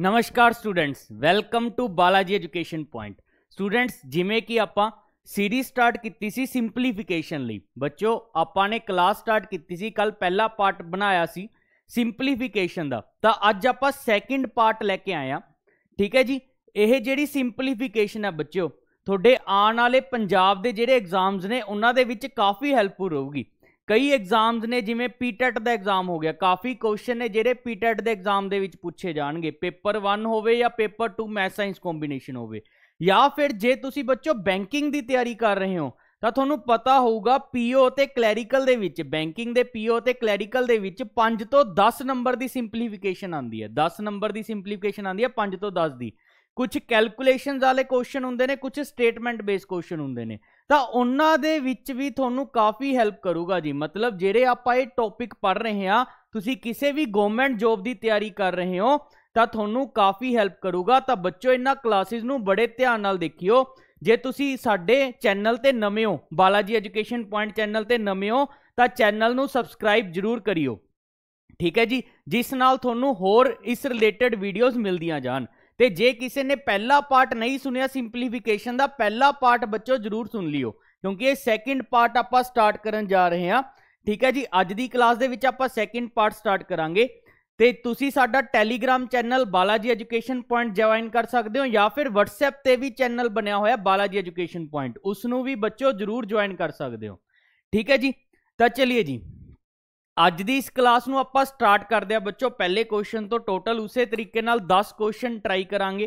ਨਮਸਕਾਰ students welcome to Balaji education point students ਜਿਵੇਂ ਕਿ ਆਪਾਂ ਸੀਰੀਜ਼ ਸਟਾਰਟ ਕੀਤੀ ਸੀ ਸਿੰਪਲੀਫਿਕੇਸ਼ਨ ਲਈ ਬੱਚੋ ਆਪਾਂ ਨੇ ਕਲਾਸ ਸਟਾਰਟ ਕੀਤੀ ਸੀ ਕੱਲ ਪਹਿਲਾ ਪਾਰਟ ਬਣਾਇਆ ਸੀ ਸਿੰਪਲੀਫਿਕੇਸ਼ਨ ਦਾ ਤਾਂ ਅੱਜ ਆਪਾਂ ਸੈਕਿੰਡ ਪਾਰਟ ਲੈ ਕੇ ਆਏ ਆ ਠੀਕ ਹੈ ਜੀ ਇਹ ਜਿਹੜੀ ਸਿੰਪਲੀਫਿਕੇਸ਼ਨ ਹੈ ਬੱਚਿਓ ਤੁਹਾਡੇ ਆਉਣ ਵਾਲੇ ਪੰਜਾਬ ਦੇ ਜਿਹੜੇ ਐਗਜ਼ਾਮਸ ਨੇ ਉਹਨਾਂ ਦੇ ਵਿੱਚ ਕਾਫੀ ਹੈਲਪਫੁਲ ਹੋਊਗੀ ਕਈ ਐਗਜ਼ਾਮਸ ਨੇ ਜਿਵੇਂ ਪੀਟੈਟ e ਦਾ ਐਗਜ਼ਾਮ ਹੋ ਗਿਆ ਕਾਫੀ ਕੁਐਸਚਨ ਨੇ ਜਿਹੜੇ ਪੀਟੈਟ e ਦੇ ਐਗਜ਼ਾਮ ਦੇ ਵਿੱਚ ਪੁੱਛੇ ਜਾਣਗੇ ਪੇਪਰ 1 ਹੋਵੇ ਜਾਂ ਪੇਪਰ 2 ਮੈਥ ਸਾਇੰਸ ਕੰਬੀਨੇਸ਼ਨ ਹੋਵੇ ਜਾਂ ਫਿਰ ਜੇ ਤੁਸੀਂ ਬੱਚੋ ਬੈਂਕਿੰਗ ਦੀ ਤਿਆਰੀ ਕਰ ਰਹੇ ਹੋ ਤਾਂ ਤੁਹਾਨੂੰ ਪਤਾ ਹੋਊਗਾ ਪੀਓ ਤੇ ਕਲੈਰੀਕਲ ਦੇ ਵਿੱਚ ਬੈਂਕਿੰਗ ਦੇ ਪੀਓ ਤੇ ਕਲੈਰੀਕਲ ਦੇ ਵਿੱਚ 5 ਤੋਂ 10 ਨੰਬਰ ਦੀ ਸਿੰਪਲੀਫਿਕੇਸ਼ਨ ਆਉਂਦੀ ਹੈ 10 ਨੰਬਰ ਦੀ ਸਿੰਪਲੀਫਿਕੇਸ਼ਨ ਆਉਂਦੀ ਹੈ 5 ਤੋਂ 10 ਦੀ ਕੁਝ ਕੈਲਕੂਲੇਸ਼ਨਸ ਵਾਲੇ ਕੁਐਸਚਨ ਹੁੰਦੇ ਨੇ ਕੁਝ ਸਟੇਟਮੈਂਟ ਬੇਸ ਕੁਐਸਚਨ ਹੁੰਦੇ ਨੇ ਤਾਂ ਉਹਨਾਂ ਦੇ ਵਿੱਚ ਵੀ ਤੁਹਾਨੂੰ ਕਾਫੀ ਹੈਲਪ ਕਰੂਗਾ ਜੀ ਮਤਲਬ ਜਿਹੜੇ ਆਪਾਂ ਇਹ ਟੌਪਿਕ ਪੜ ਰਹੇ ਹਾਂ ਤੁਸੀਂ ਕਿਸੇ ਵੀ ਗਵਰਨਮੈਂਟ ਜੌਬ ਦੀ ਤਿਆਰੀ ਕਰ ਰਹੇ ਹੋ ਤਾਂ ਤੁਹਾਨੂੰ ਕਾਫੀ ਹੈਲਪ ਕਰੂਗਾ ਤਾਂ ਬੱਚੋ ਇਹਨਾਂ ਕਲਾਸਿਸ ਨੂੰ ਬੜੇ ਧਿਆਨ ਨਾਲ ਦੇਖਿਓ ਜੇ ਤੁਸੀਂ ਸਾਡੇ ਚੈਨਲ ਤੇ ਨਵੇਂ ਹੋ ਬਾਲਾਜੀ ਐਜੂਕੇਸ਼ਨ ਪੁਆਇੰਟ ਚੈਨਲ ਤੇ ਨਵੇਂ ਹੋ ਤਾਂ ਚੈਨਲ ਨੂੰ ਸਬਸਕ੍ਰਾਈਬ ਜਰੂਰ ਕਰਿਓ ਠੀਕ ਹੈ ਜੀ ਜਿਸ ਨਾਲ ਤੁਹਾਨੂੰ ਹੋਰ ਇਸ ਰਿਲੇਟਡ ਵੀਡੀਓਜ਼ ਮਿਲਦੀਆਂ ਜਾਣ ਤੇ ਜੇ ਕਿਸੇ ਨੇ ਪਹਿਲਾ ਪਾਰਟ ਨਹੀਂ ਸੁਣਿਆ ਸਿੰਪਲੀਫਿਕੇਸ਼ਨ ਦਾ ਪਹਿਲਾ ਪਾਰਟ ਬੱਚੋ ਜਰੂਰ ਸੁਣ ਲਿਓ ਕਿਉਂਕਿ ਇਹ ਸੈਕਿੰਡ ਪਾਰਟ ਆਪਾਂ ਸਟਾਰਟ ਕਰਨ ਜਾ ਰਹੇ ਹਾਂ ਠੀਕ ਹੈ ਜੀ ਅੱਜ ਦੀ ਕਲਾਸ ਦੇ ਵਿੱਚ ਆਪਾਂ ਸੈਕਿੰਡ ਪਾਰਟ ਸਟਾਰਟ ਕਰਾਂਗੇ ਤੇ ਤੁਸੀਂ ਸਾਡਾ Telegram channel Balaji education point join ਕਰ ਸਕਦੇ ਹੋ ਜਾਂ ਫਿਰ WhatsApp ਤੇ ਵੀ ਚੈਨਲ ਬਣਿਆ ਹੋਇਆ ਬਾਲਾਜੀ ਐਜੂਕੇਸ਼ਨ ਪੁਆਇੰਟ ਉਸ ਨੂੰ ਵੀ ਬੱਚੋ ਜਰੂਰ ਜੁਆਇਨ ਕਰ ਸਕਦੇ ਹੋ ਠੀਕ ਹੈ ਜੀ ਤਾਂ ਚਲਿਏ ਜੀ ਅੱਜ ਦੀ ਇਸ ਕਲਾਸ ਨੂੰ ਆਪਾਂ ਸਟਾਰਟ ਕਰਦੇ ਆ ਬੱਚੋ ਪਹਿਲੇ ਕੁਐਸਚਨ ਤੋਂ ਟੋਟਲ ਉਸੇ ਤਰੀਕੇ ਨਾਲ 10 ਕੁਐਸਚਨ ਟਰਾਈ ਕਰਾਂਗੇ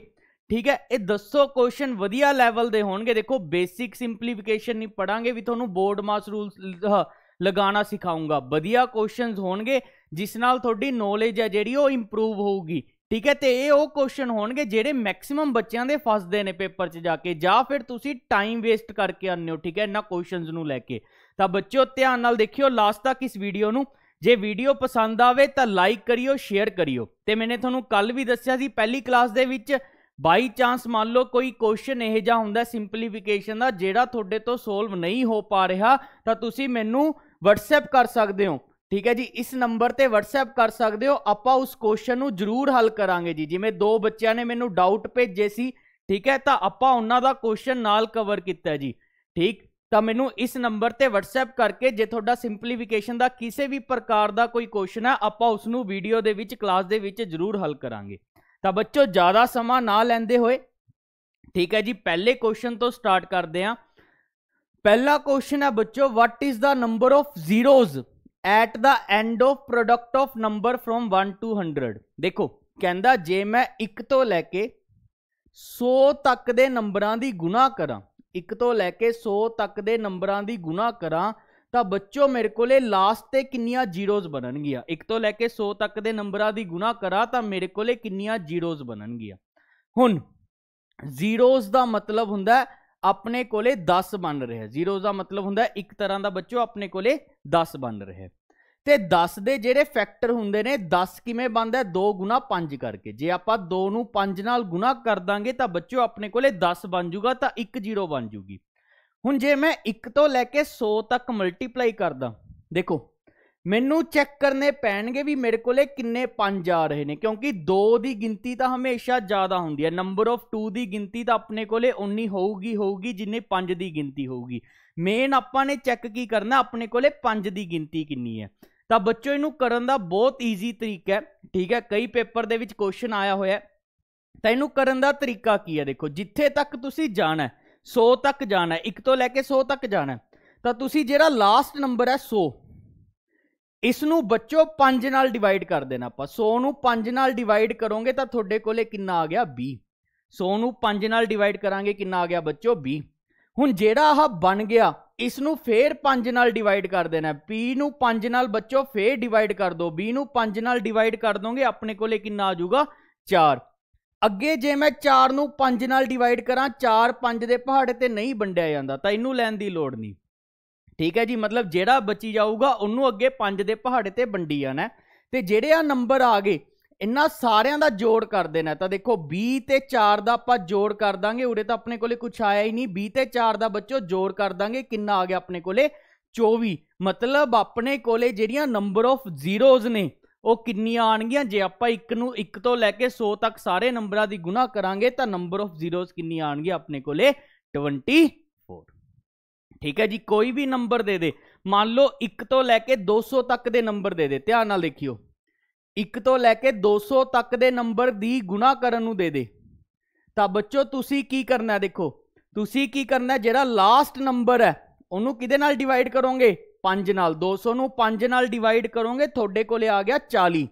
ਠੀਕ ਹੈ ਇਹ ਦੱਸੋ ਕੁਐਸਚਨ ਵਧੀਆ ਲੈਵਲ ਦੇ ਹੋਣਗੇ ਦੇਖੋ ਬੇਸਿਕ ਸਿੰਪਲੀਫਿਕੇਸ਼ਨ ਨਹੀਂ ਪੜਾਂਗੇ ਵੀ ਤੁਹਾਨੂੰ ਬੋਰਡ ਮਾਸ ਰੂਲਸ ਲਗਾਉਣਾ ਸਿਖਾਉਂਗਾ ਵਧੀਆ ਕੁਐਸਚਨਸ ਹੋਣਗੇ ਜਿਸ ਨਾਲ ਤੁਹਾਡੀ ਨੌਲੇਜ ਹੈ ਜਿਹੜੀ ਉਹ ਇੰਪਰੂਵ ਹੋਊਗੀ ਠੀਕ ਹੈ ਤੇ ਇਹ ਉਹ ਕੁਐਸਚਨ ਹੋਣਗੇ ਜਿਹੜੇ ਮੈਕਸਿਮਮ ਬੱਚਿਆਂ ਦੇ ਫਸਦੇ ਨੇ ਪੇਪਰ 'ਚ ਜਾ ਕੇ ਜਾਂ ਫਿਰ ਤੁਸੀਂ ਟਾਈਮ ਵੇਸਟ ਕਰਕੇ ਆਉਂਦੇ ਹੋ ਠੀਕ ਹੈ ਇਹਨਾਂ ਕੁਐਸਚਨਸ ਨੂੰ ਲੈ ਕੇ ਤਾਂ ਬੱਚਿਓ ਧਿਆਨ ਨਾਲ ਦੇਖਿਓ ਲਾਸਟ ਤੱਕ ਇਸ ਵੀਡੀਓ ਨੂੰ ਜੇ ਵੀਡੀਓ ਪਸੰਦ ਆਵੇ ਤਾਂ ਲਾਈਕ ਕਰਿਓ ਸ਼ੇਅਰ ਕਰਿਓ ਤੇ ਮੈਨੇ ਤੁਹਾਨੂੰ ਕੱਲ ਵੀ ਦੱਸਿਆ ਸੀ ਪਹਿਲੀ ਕਲਾਸ ਦੇ ਵਿੱਚ ਬਾਈ ਚਾਂਸ ਮੰਨ ਲਓ ਕੋਈ ਕੁਐਸਚਨ ਇਹ ਜਾਂ ਹੁੰਦਾ ਸਿੰਪਲੀਫਿਕੇਸ਼ਨ ਦਾ ਜਿਹੜਾ ਤੁਹਾਡੇ ਤੋਂ ਸੋਲਵ ਨਹੀਂ ਹੋ ਪਾ ਰਿਹਾ ਤਾਂ ਤੁਸੀਂ ਮੈਨੂੰ WhatsApp ਕਰ ਸਕਦੇ ਹੋ ਠੀਕ ਹੈ ਜੀ ਇਸ ਨੰਬਰ ਤੇ WhatsApp ਕਰ ਸਕਦੇ ਹੋ ਆਪਾਂ ਉਸ ਕੁਐਸਚਨ ਨੂੰ ਜ਼ਰੂਰ ਹੱਲ ਕਰਾਂਗੇ ਜੀ ਜਿਵੇਂ ਦੋ ਬੱਚਿਆਂ ਨੇ ਮੈਨੂੰ ਡਾਊਟ ਭੇਜੇ ਸੀ ਠੀਕ ਹੈ ਤਾਂ ਆਪਾਂ ਉਹਨਾਂ ਦਾ ਕੁਐਸਚਨ ਨਾਲ ਕਵਰ ਕੀਤਾ ਜੀ ਠੀਕ ਤਾਂ ਮੈਨੂੰ ਇਸ ਨੰਬਰ ਤੇ WhatsApp ਕਰਕੇ ਜੇ ਤੁਹਾਡਾ ਸਿੰਪਲੀਫਿਕੇਸ਼ਨ ਦਾ ਕਿਸੇ ਵੀ ਪ੍ਰਕਾਰ ਦਾ ਕੋਈ ਕੁਐਸਚਨ ਹੈ ਆਪਾਂ ਉਸ ਨੂੰ ਵੀਡੀਓ ਦੇ ਵਿੱਚ ਕਲਾਸ ਦੇ ਵਿੱਚ ਜ਼ਰੂਰ ਹੱਲ ਕਰਾਂਗੇ ਤਾਂ ਬੱਚੋ ਜ਼ਿਆਦਾ ਸਮਾਂ ਨਾ ਲੈਂਦੇ ਹੋਏ ਠੀਕ ਹੈ ਜੀ ਪਹਿਲੇ ਕੁਐਸਚਨ ਤੋਂ ਸਟਾਰਟ ਕਰਦੇ ਆਂ ਪਹਿਲਾ ਕੁਐਸਚਨ ਹੈ ਬੱਚੋ what is the number of zeros at the end of product of number from 1 to 100 ਦੇਖੋ ਕਹਿੰਦਾ ਜੇ ਮੈਂ 1 ਤੋਂ ਲੈ ਕੇ 100 ਤੱਕ ਦੇ ਨੰਬਰਾਂ ਦੀ ਗੁਣਾ ਕਰਾਂ 1 ਤੋਂ ਲੈ ਕੇ 100 ਤੱਕ ਦੇ ਨੰਬਰਾਂ ਦੀ ਗੁਣਾ ਕਰਾਂ ਤਾਂ ਬੱਚੋ ਮੇਰੇ ਕੋਲੇ ਲਾਸਟ ਤੇ ਕਿੰਨੀਆਂ ਜ਼ੀਰੋਜ਼ ਬਣਨਗੀਆਂ 1 ਤੋਂ ਲੈ ਕੇ 100 ਤੱਕ ਦੇ ਨੰਬਰਾਂ ਦੀ ਗੁਣਾ ਕਰਾਂ ਤਾਂ ਮੇਰੇ ਕੋਲੇ ਕਿੰਨੀਆਂ ਜ਼ੀਰੋਜ਼ ਬਣਨਗੀਆਂ ਹੁਣ ਜ਼ੀਰੋਜ਼ ਦਾ ਮਤਲਬ ਹੁੰਦਾ ਹੈ ਆਪਣੇ ਕੋਲੇ 10 ਬਣ ਰਿਹਾ ਹੈ ਜ਼ੀਰੋਜ਼ ਦਾ ਮਤਲਬ ਹੁੰਦਾ ਹੈ ਇੱਕ ਤਰ੍ਹਾਂ ਦਾ ਬੱਚੋ ਆਪਣੇ ਕੋਲੇ 10 ਬਣ ਰਿਹਾ ਹੈ ਤੇ 10 ਦੇ ਜਿਹੜੇ ਫੈਕਟਰ ਹੁੰਦੇ ਨੇ 10 ਕਿਵੇਂ ਬਣਦਾ 2 ਗੁਣਾ 5 ਕਰਕੇ ਜੇ ਆਪਾਂ 2 ਨੂੰ 5 ਨਾਲ ਗੁਣਾ ਕਰ ਦਾਂਗੇ ਤਾਂ ਬੱਚਿਓ ਆਪਣੇ ਕੋਲੇ 10 ਬਣ ਜੂਗਾ ਤਾਂ ਇੱਕ ਜ਼ੀਰੋ ਬਣ ਜੂਗੀ ਹੁਣ ਜੇ ਮੈਂ 1 ਤੋਂ ਲੈ ਕੇ 100 ਤੱਕ ਮਲਟੀਪਲਾਈ ਕਰਦਾ ਦੇਖੋ ਮੈਨੂੰ ਚੈੱਕ ਕਰਨੇ ਪੈਣਗੇ ਵੀ ਮੇਰੇ ਕੋਲੇ ਕਿੰਨੇ ਪੰਜ ਆ ਰਹੇ ਨੇ ਕਿਉਂਕਿ 2 ਦੀ ਗਿਣਤੀ ਤਾਂ ਹਮੇਸ਼ਾ ਜ਼ਿਆਦਾ ਹੁੰਦੀ ਹੈ ਨੰਬਰ ਆਫ 2 ਦੀ ਗਿਣਤੀ ਤਾਂ ਆਪਣੇ ਕੋਲੇ ਉਨੀ ਹੋਊਗੀ ਹੋਊਗੀ ਜਿੰਨੇ ਪੰਜ ਦੀ ਗਿਣਤੀ ਹੋਊਗੀ ਮੇਨ ਆਪਾਂ ਨੇ ਚੈੱਕ ਕੀ ਕਰਨਾ ਆਪਣੇ ਕੋਲੇ ਪੰਜ ਦੀ ਗਿਣਤੀ ਕਿੰਨੀ ਹੈ ਤਾਂ ਬੱਚੋ ਇਹਨੂੰ ਕਰਨ ਦਾ ਬਹੁਤ ਈਜ਼ੀ ਤਰੀਕਾ ਹੈ ਠੀਕ ਹੈ ਕਈ ਪੇਪਰ ਦੇ ਵਿੱਚ ਕੁਐਸਚਨ ਆਇਆ ਹੋਇਆ ਤਾਂ ਇਹਨੂੰ ਕਰਨ ਦਾ ਤਰੀਕਾ ਕੀ ਹੈ ਦੇਖੋ ਜਿੱਥੇ ਤੱਕ ਤੁਸੀਂ ਜਾਣਾ 100 ਤੱਕ ਜਾਣਾ 1 ਤੋਂ ਲੈ ਕੇ 100 ਤੱਕ ਜਾਣਾ ਤਾਂ ਤੁਸੀਂ ਜਿਹੜਾ ਲਾਸਟ ਨੰਬਰ ਹੈ 100 ਇਸ ਨੂੰ ਬੱਚੋ 5 ਨਾਲ ਡਿਵਾਈਡ ਕਰ ਦੇਣਾ ਆਪਾਂ 100 ਨੂੰ 5 ਨਾਲ ਡਿਵਾਈਡ ਕਰੋਗੇ ਤਾਂ ਤੁਹਾਡੇ ਕੋਲੇ ਕਿੰਨਾ ਆ ਗਿਆ 20 100 ਨੂੰ 5 ਨਾਲ ਡਿਵਾਈਡ ਕਰਾਂਗੇ ਕਿੰਨਾ ਆ ਗਿਆ ਬੱਚੋ 20 ਹੁਣ ਜਿਹੜਾ ਆਹ ਬਣ ਗਿਆ ਇਸ ਨੂੰ ਫੇਰ 5 ਨਾਲ ਡਿਵਾਈਡ ਕਰ ਦੇਣਾ p ਨੂੰ 5 ਨਾਲ ਬੱਚੋ ਫੇਰ ਡਿਵਾਈਡ ਕਰ ਦੋ b ਨੂੰ 5 ਨਾਲ ਡਿਵਾਈਡ ਕਰ ਦੋਗੇ ਆਪਣੇ ਕੋਲੇ ਕਿੰਨਾ ਆ ਜਾਊਗਾ 4 ਅੱਗੇ ਜੇ ਮੈਂ 4 ਨੂੰ 5 ਨਾਲ ਡਿਵਾਈਡ ਕਰਾਂ 4 5 ਦੇ ਪਹਾੜੇ ਤੇ ਨਹੀਂ ਵੰਡਿਆ ਜਾਂਦਾ ਤਾਂ ਇਹਨੂੰ ਲੈਣ ਦੀ ਲੋੜ ਨਹੀਂ ਠੀਕ ਹੈ ਜੀ ਮਤਲਬ ਜਿਹੜਾ ਬਚੀ ਜਾਊਗਾ ਉਹਨੂੰ ਅੱਗੇ 5 ਦੇ ਪਹਾੜੇ ਤੇ ਵੰਡੀ ਜਾਣਾ ਤੇ ਜਿਹੜੇ ਆ ਨੰਬਰ ਆ ਗਏ ਇਹਨਾਂ ਸਾਰਿਆਂ ਦਾ ਜੋੜ ਕਰ ਦੇਣਾ ਤਾਂ ਦੇਖੋ 20 ਤੇ 4 ਦਾ ਆਪਾਂ ਜੋੜ ਕਰ ਦਾਂਗੇ ਉਰੇ ਤਾਂ ਆਪਣੇ ਕੋਲੇ ਕੁਝ ਆਇਆ ਹੀ ਨਹੀਂ 20 ਤੇ 4 ਦਾ ਬੱਚੋ ਜੋੜ ਕਰ ਦਾਂਗੇ ਕਿੰਨਾ ਆ ਗਿਆ ਆਪਣੇ ਕੋਲੇ 24 ਮਤਲਬ ਆਪਣੇ ਕੋਲੇ ਜਿਹੜੀਆਂ ਨੰਬਰ ਆਫ ਜ਼ੀਰੋਜ਼ ਨੇ ਉਹ ਕਿੰਨੀਆਂ ਆਣਗੀਆਂ ਜੇ ਆਪਾਂ ਇੱਕ ਨੂੰ ਇੱਕ ਤੋਂ ਲੈ ਕੇ 100 ਤੱਕ ਸਾਰੇ ਨੰਬਰਾਂ ਦੀ ਗੁਣਾ ਕਰਾਂਗੇ ਤਾਂ ਨੰਬਰ ਆਫ ਜ਼ੀਰੋਜ਼ ਕਿੰਨੀਆਂ ਆਣਗੀਆਂ ਆਪਣੇ ਕੋਲੇ 20 ਠੀਕ ਹੈ ਜੀ ਕੋਈ ਵੀ ਨੰਬਰ ਦੇ ਦੇ ਮੰਨ ਲਓ 1 ਤੋਂ ਲੈ ਕੇ 200 ਤੱਕ ਦੇ ਨੰਬਰ ਦੇ ਦੇ ਧਿਆਨ ਨਾਲ ਦੇਖਿਓ 1 ਤੋਂ ਲੈ ਕੇ 200 ਤੱਕ ਦੇ ਨੰਬਰ ਦੀ ਗੁਣਾ ਕਰਨ ਨੂੰ ਦੇ ਦੇ ਤਾਂ ਬੱਚੋ ਤੁਸੀਂ ਕੀ ਕਰਨਾ ਹੈ ਦੇਖੋ ਤੁਸੀਂ ਕੀ ਕਰਨਾ ਜਿਹੜਾ ਲਾਸਟ ਨੰਬਰ ਹੈ ਉਹਨੂੰ ਕਿਹਦੇ ਨਾਲ ਡਿਵਾਈਡ ਕਰੋਗੇ 5 ਨਾਲ 200 ਨੂੰ 5 ਨਾਲ ਡਿਵਾਈਡ ਕਰੋਗੇ ਤੁਹਾਡੇ ਕੋਲੇ ਆ ਗਿਆ 40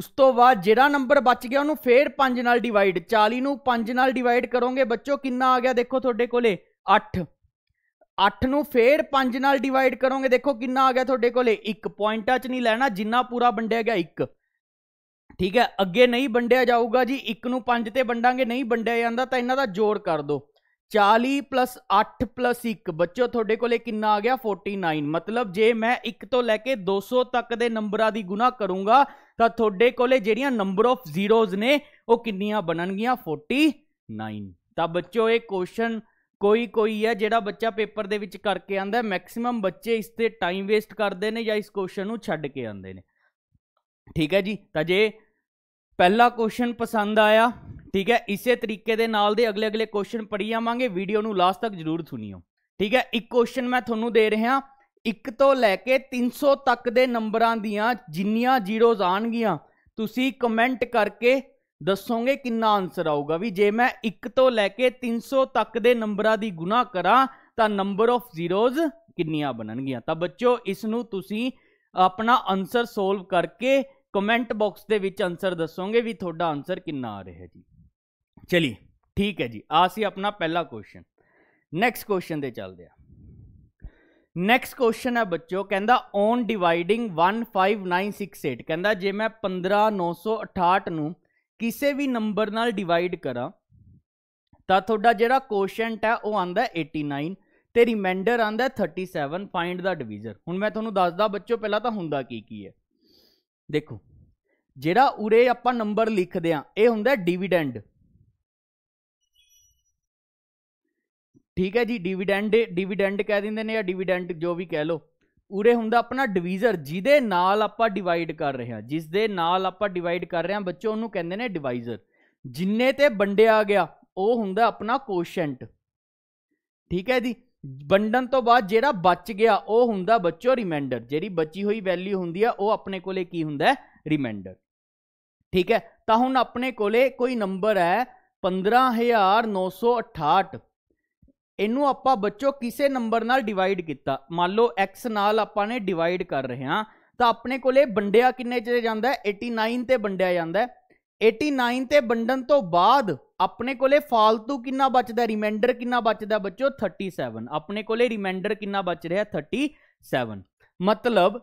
ਉਸ ਤੋਂ ਬਾਅਦ ਜਿਹੜਾ ਨੰਬਰ ਬਚ ਗਿਆ ਉਹਨੂੰ ਫੇਰ 5 ਨਾਲ ਡਿਵਾਈਡ 40 ਨੂੰ 5 ਨਾਲ ਡਿਵਾਈਡ ਕਰੋਗੇ ਬੱਚੋ ਕਿੰਨਾ ਆ ਗਿਆ ਦੇਖੋ ਤੁਹਾਡੇ ਕੋਲੇ 8 8 ਨੂੰ ਫੇਰ 5 ਨਾਲ ਡਿਵਾਈਡ ਕਰੋਗੇ ਦੇਖੋ ਕਿੰਨਾ ਆ ਗਿਆ ਤੁਹਾਡੇ ਕੋਲੇ 1 ਪੁਆਇੰਟਾਂ 'ਚ ਨਹੀਂ ਲੈਣਾ ਜਿੰਨਾ ਪੂਰਾ ਵੰਡਿਆ ਗਿਆ 1 ਠੀਕ ਹੈ ਅੱਗੇ ਨਹੀਂ ਵੰਡਿਆ ਜਾਊਗਾ ਜੀ 1 ਨੂੰ 5 ਤੇ ਵੰਡਾਂਗੇ ਨਹੀਂ ਵੰਡਿਆ ਜਾਂਦਾ ਤਾਂ ਇਹਨਾਂ ਦਾ ਜੋੜ ਕਰ ਦਿਓ 40 8 1 ਬੱਚੋ ਤੁਹਾਡੇ ਕੋਲੇ ਕਿੰਨਾ ਆ ਗਿਆ 49 ਮਤਲਬ ਜੇ ਮੈਂ 1 ਤੋਂ ਲੈ ਕੇ 200 ਤੱਕ ਦੇ ਨੰਬਰਾਂ ਦੀ ਗੁਣਾ ਕਰੂੰਗਾ ਤਾਂ ਤੁਹਾਡੇ ਕੋਲੇ ਜਿਹੜੀਆਂ ਨੰਬਰ ਆਫ ਜ਼ੀਰੋਜ਼ ਨੇ ਉਹ ਕਿੰਨੀਆਂ ਬਣਨਗੀਆਂ 49 ਤਾਂ ਬੱਚੋ ਇਹ ਕੁਐਸਚਨ ਕੋਈ ਕੋਈ ਹੈ ਜਿਹੜਾ ਬੱਚਾ ਪੇਪਰ ਦੇ ਵਿੱਚ ਕਰਕੇ ਆਂਦਾ ਮੈਕਸਿਮਮ ਬੱਚੇ ਇਸ ਤੇ ਟਾਈਮ ਵੇਸਟ ਕਰਦੇ ਨੇ ਜਾਂ ਇਸ ਕੁਐਸਚਨ ਨੂੰ ਛੱਡ ਕੇ ਆਂਦੇ ਨੇ ਠੀਕ ਹੈ ਜੀ ਤਾਂ ਜੇ ਪਹਿਲਾ ਕੁਐਸਚਨ ਪਸੰਦ ਆਇਆ ਠੀਕ ਹੈ ਇਸੇ ਤਰੀਕੇ ਦੇ ਨਾਲ ਦੇ ਅਗਲੇ ਅਗਲੇ ਕੁਐਸਚਨ ਪੜ੍ਹੀ ਜਾਵਾਂਗੇ ਵੀਡੀਓ ਨੂੰ ਲਾਸਟ ਤੱਕ ਜ਼ਰੂਰ ਸੁਣਿਓ ਠੀਕ ਹੈ ਇੱਕ ਕੁਐਸਚਨ ਮੈਂ ਤੁਹਾਨੂੰ ਦੇ ਰਿਹਾ ਇੱਕ ਤੋਂ ਲੈ ਕੇ 300 ਤੱਕ ਦੇ ਨੰਬਰਾਂ ਦੀਆਂ ਜਿੰਨੀਆਂ ਜ਼ੀਰੋਜ਼ ਆਣਗੀਆਂ ਤੁਸੀਂ ਕਮੈਂਟ ਕਰਕੇ ਦੱਸੋਗੇ ਕਿੰਨਾ ਆਨਸਰ ਆਊਗਾ ਵੀ ਜੇ ਮੈਂ 1 ਤੋਂ ਲੈ ਕੇ 300 ਤੱਕ ਦੇ ਨੰਬਰਾਂ ਦੀ ਗੁਣਾ ਕਰਾਂ ਤਾਂ ਨੰਬਰ ਆਫ ਜ਼ੀਰੋਜ਼ ਕਿੰਨੀਆਂ ਬਣਨਗੀਆਂ ਤਾਂ ਬੱਚਿਓ ਇਸ ਨੂੰ ਤੁਸੀਂ ਆਪਣਾ ਆਨਸਰ ਸੋਲਵ ਕਰਕੇ ਕਮੈਂਟ ਬਾਕਸ ਦੇ ਵਿੱਚ ਆਨਸਰ ਦੱਸੋਗੇ ਵੀ ਤੁਹਾਡਾ ਆਨਸਰ ਕਿੰਨਾ ਆ ਰਿਹਾ ਜੀ ਚਲੀ ਠੀਕ ਹੈ ਜੀ ਆ ਸੀ ਆਪਣਾ ਪਹਿਲਾ ਕੁਐਸਚਨ ਨੈਕਸਟ ਕੁਐਸਚਨ ਦੇ ਚੱਲਦੇ ਆ ਨੈਕਸਟ ਕੁਐਸਚਨ ਹੈ ਬੱਚਿਓ ਕਹਿੰਦਾ ਔਨ ਡਿਵਾਈਡਿੰਗ 15968 ਕਹਿੰਦਾ ਜੇ ਮੈਂ 15968 ਨੂੰ ਕਿਸੇ ਵੀ ਨੰਬਰ ਨਾਲ ਡਿਵਾਈਡ ਕਰਾਂ ਤਾਂ ਤੁਹਾਡਾ ਜਿਹੜਾ ਕੋਸ਼ੈਂਟ ਹੈ ਉਹ ਆਂਦਾ 89 ਤੇ ਰਿਮਾਈਂਡਰ ਆਂਦਾ 37 ਫਾਈਂਡ ਦਾ ਡਿਵੀਜ਼ਰ ਹੁਣ ਮੈਂ ਤੁਹਾਨੂੰ ਦੱਸਦਾ ਬੱਚੋ ਪਹਿਲਾਂ ਤਾਂ ਹੁੰਦਾ ਕੀ ਕੀ ਹੈ ਦੇਖੋ ਜਿਹੜਾ ਉਰੇ ਆਪਾਂ ਨੰਬਰ ਲਿਖਦੇ ਆ ਇਹ ਹੁੰਦਾ ਡਿਵੀਡੈਂਡ ਠੀਕ ਹੈ ਜੀ ਡਿਵੀਡੈਂਡ ਡਿਵੀਡੈਂਡ ਕਹਿ ਦਿੰਦੇ ਨੇ ਜਾਂ ਡਿਵੀਡੈਂਡ ਜੋ ਵੀ ਕਹਿ ਲੋ ਉਰੇ ਹੁੰਦਾ ਆਪਣਾ ਡਿਵੀਜ਼ਰ ਜਿਹਦੇ ਨਾਲ ਆਪਾਂ ਡਿਵਾਈਡ ਕਰ ਰਹੇ ਹਾਂ ਜਿਸ ਦੇ ਨਾਲ ਆਪਾਂ ਡਿਵਾਈਡ ਕਰ ਰਹੇ ਹਾਂ ਬੱਚੋ ਉਹਨੂੰ ਕਹਿੰਦੇ ਨੇ ਡਿਵਾਈਜ਼ਰ ਜਿੰਨੇ ਤੇ ਵੰਡਿਆ ਗਿਆ ਉਹ ਹੁੰਦਾ ਆਪਣਾ ਕੋਸ਼ੈਂਟ ਠੀਕ ਹੈ ਜੀ ਵੰਡਣ ਤੋਂ ਬਾਅਦ ਜਿਹੜਾ ਬਚ ਗਿਆ ਉਹ ਹੁੰਦਾ ਬੱਚੋ ਰਿਮਾਈਂਡਰ ਜਿਹੜੀ ਬਚੀ ਹੋਈ ਵੈਲਿਊ ਹੁੰਦੀ ਆ ਉਹ ਆਪਣੇ ਕੋਲੇ ਕੀ ਹੁੰਦਾ ਰਿਮਾਈਂਡਰ ਠੀਕ ਹੈ ਤਾਂ ਹੁਣ ਆਪਣੇ ਕੋਲੇ ਕੋਈ ਨੰਬਰ ਹੈ 15968 ਇਹਨੂੰ ਆਪਾਂ ਬੱਚੋ ਕਿਸੇ ਨੰਬਰ ਨਾਲ ਡਿਵਾਈਡ ਕੀਤਾ ਮੰਨ ਲਓ x ਨਾਲ ਆਪਾਂ ਨੇ ਡਿਵਾਈਡ ਕਰ ਰਹੇ ਹਾਂ ਤਾਂ ਆਪਣੇ ਕੋਲੇ ਵੰਡਿਆ ਕਿੰਨੇ ਚ ਜਾਂਦਾ 89 ਤੇ ਵੰਡਿਆ ਜਾਂਦਾ 89 ਤੇ ਵੰਡਣ ਤੋਂ ਬਾਅਦ ਆਪਣੇ ਕੋਲੇ ਫਾਲਤੂ ਕਿੰਨਾ ਬਚਦਾ ਰਿਮਾਈਂਡਰ ਕਿੰਨਾ ਬਚਦਾ ਬੱਚੋ 37 ਆਪਣੇ ਕੋਲੇ ਰਿਮਾਈਂਡਰ ਕਿੰਨਾ ਬਚ ਰਿਹਾ 37 ਮਤਲਬ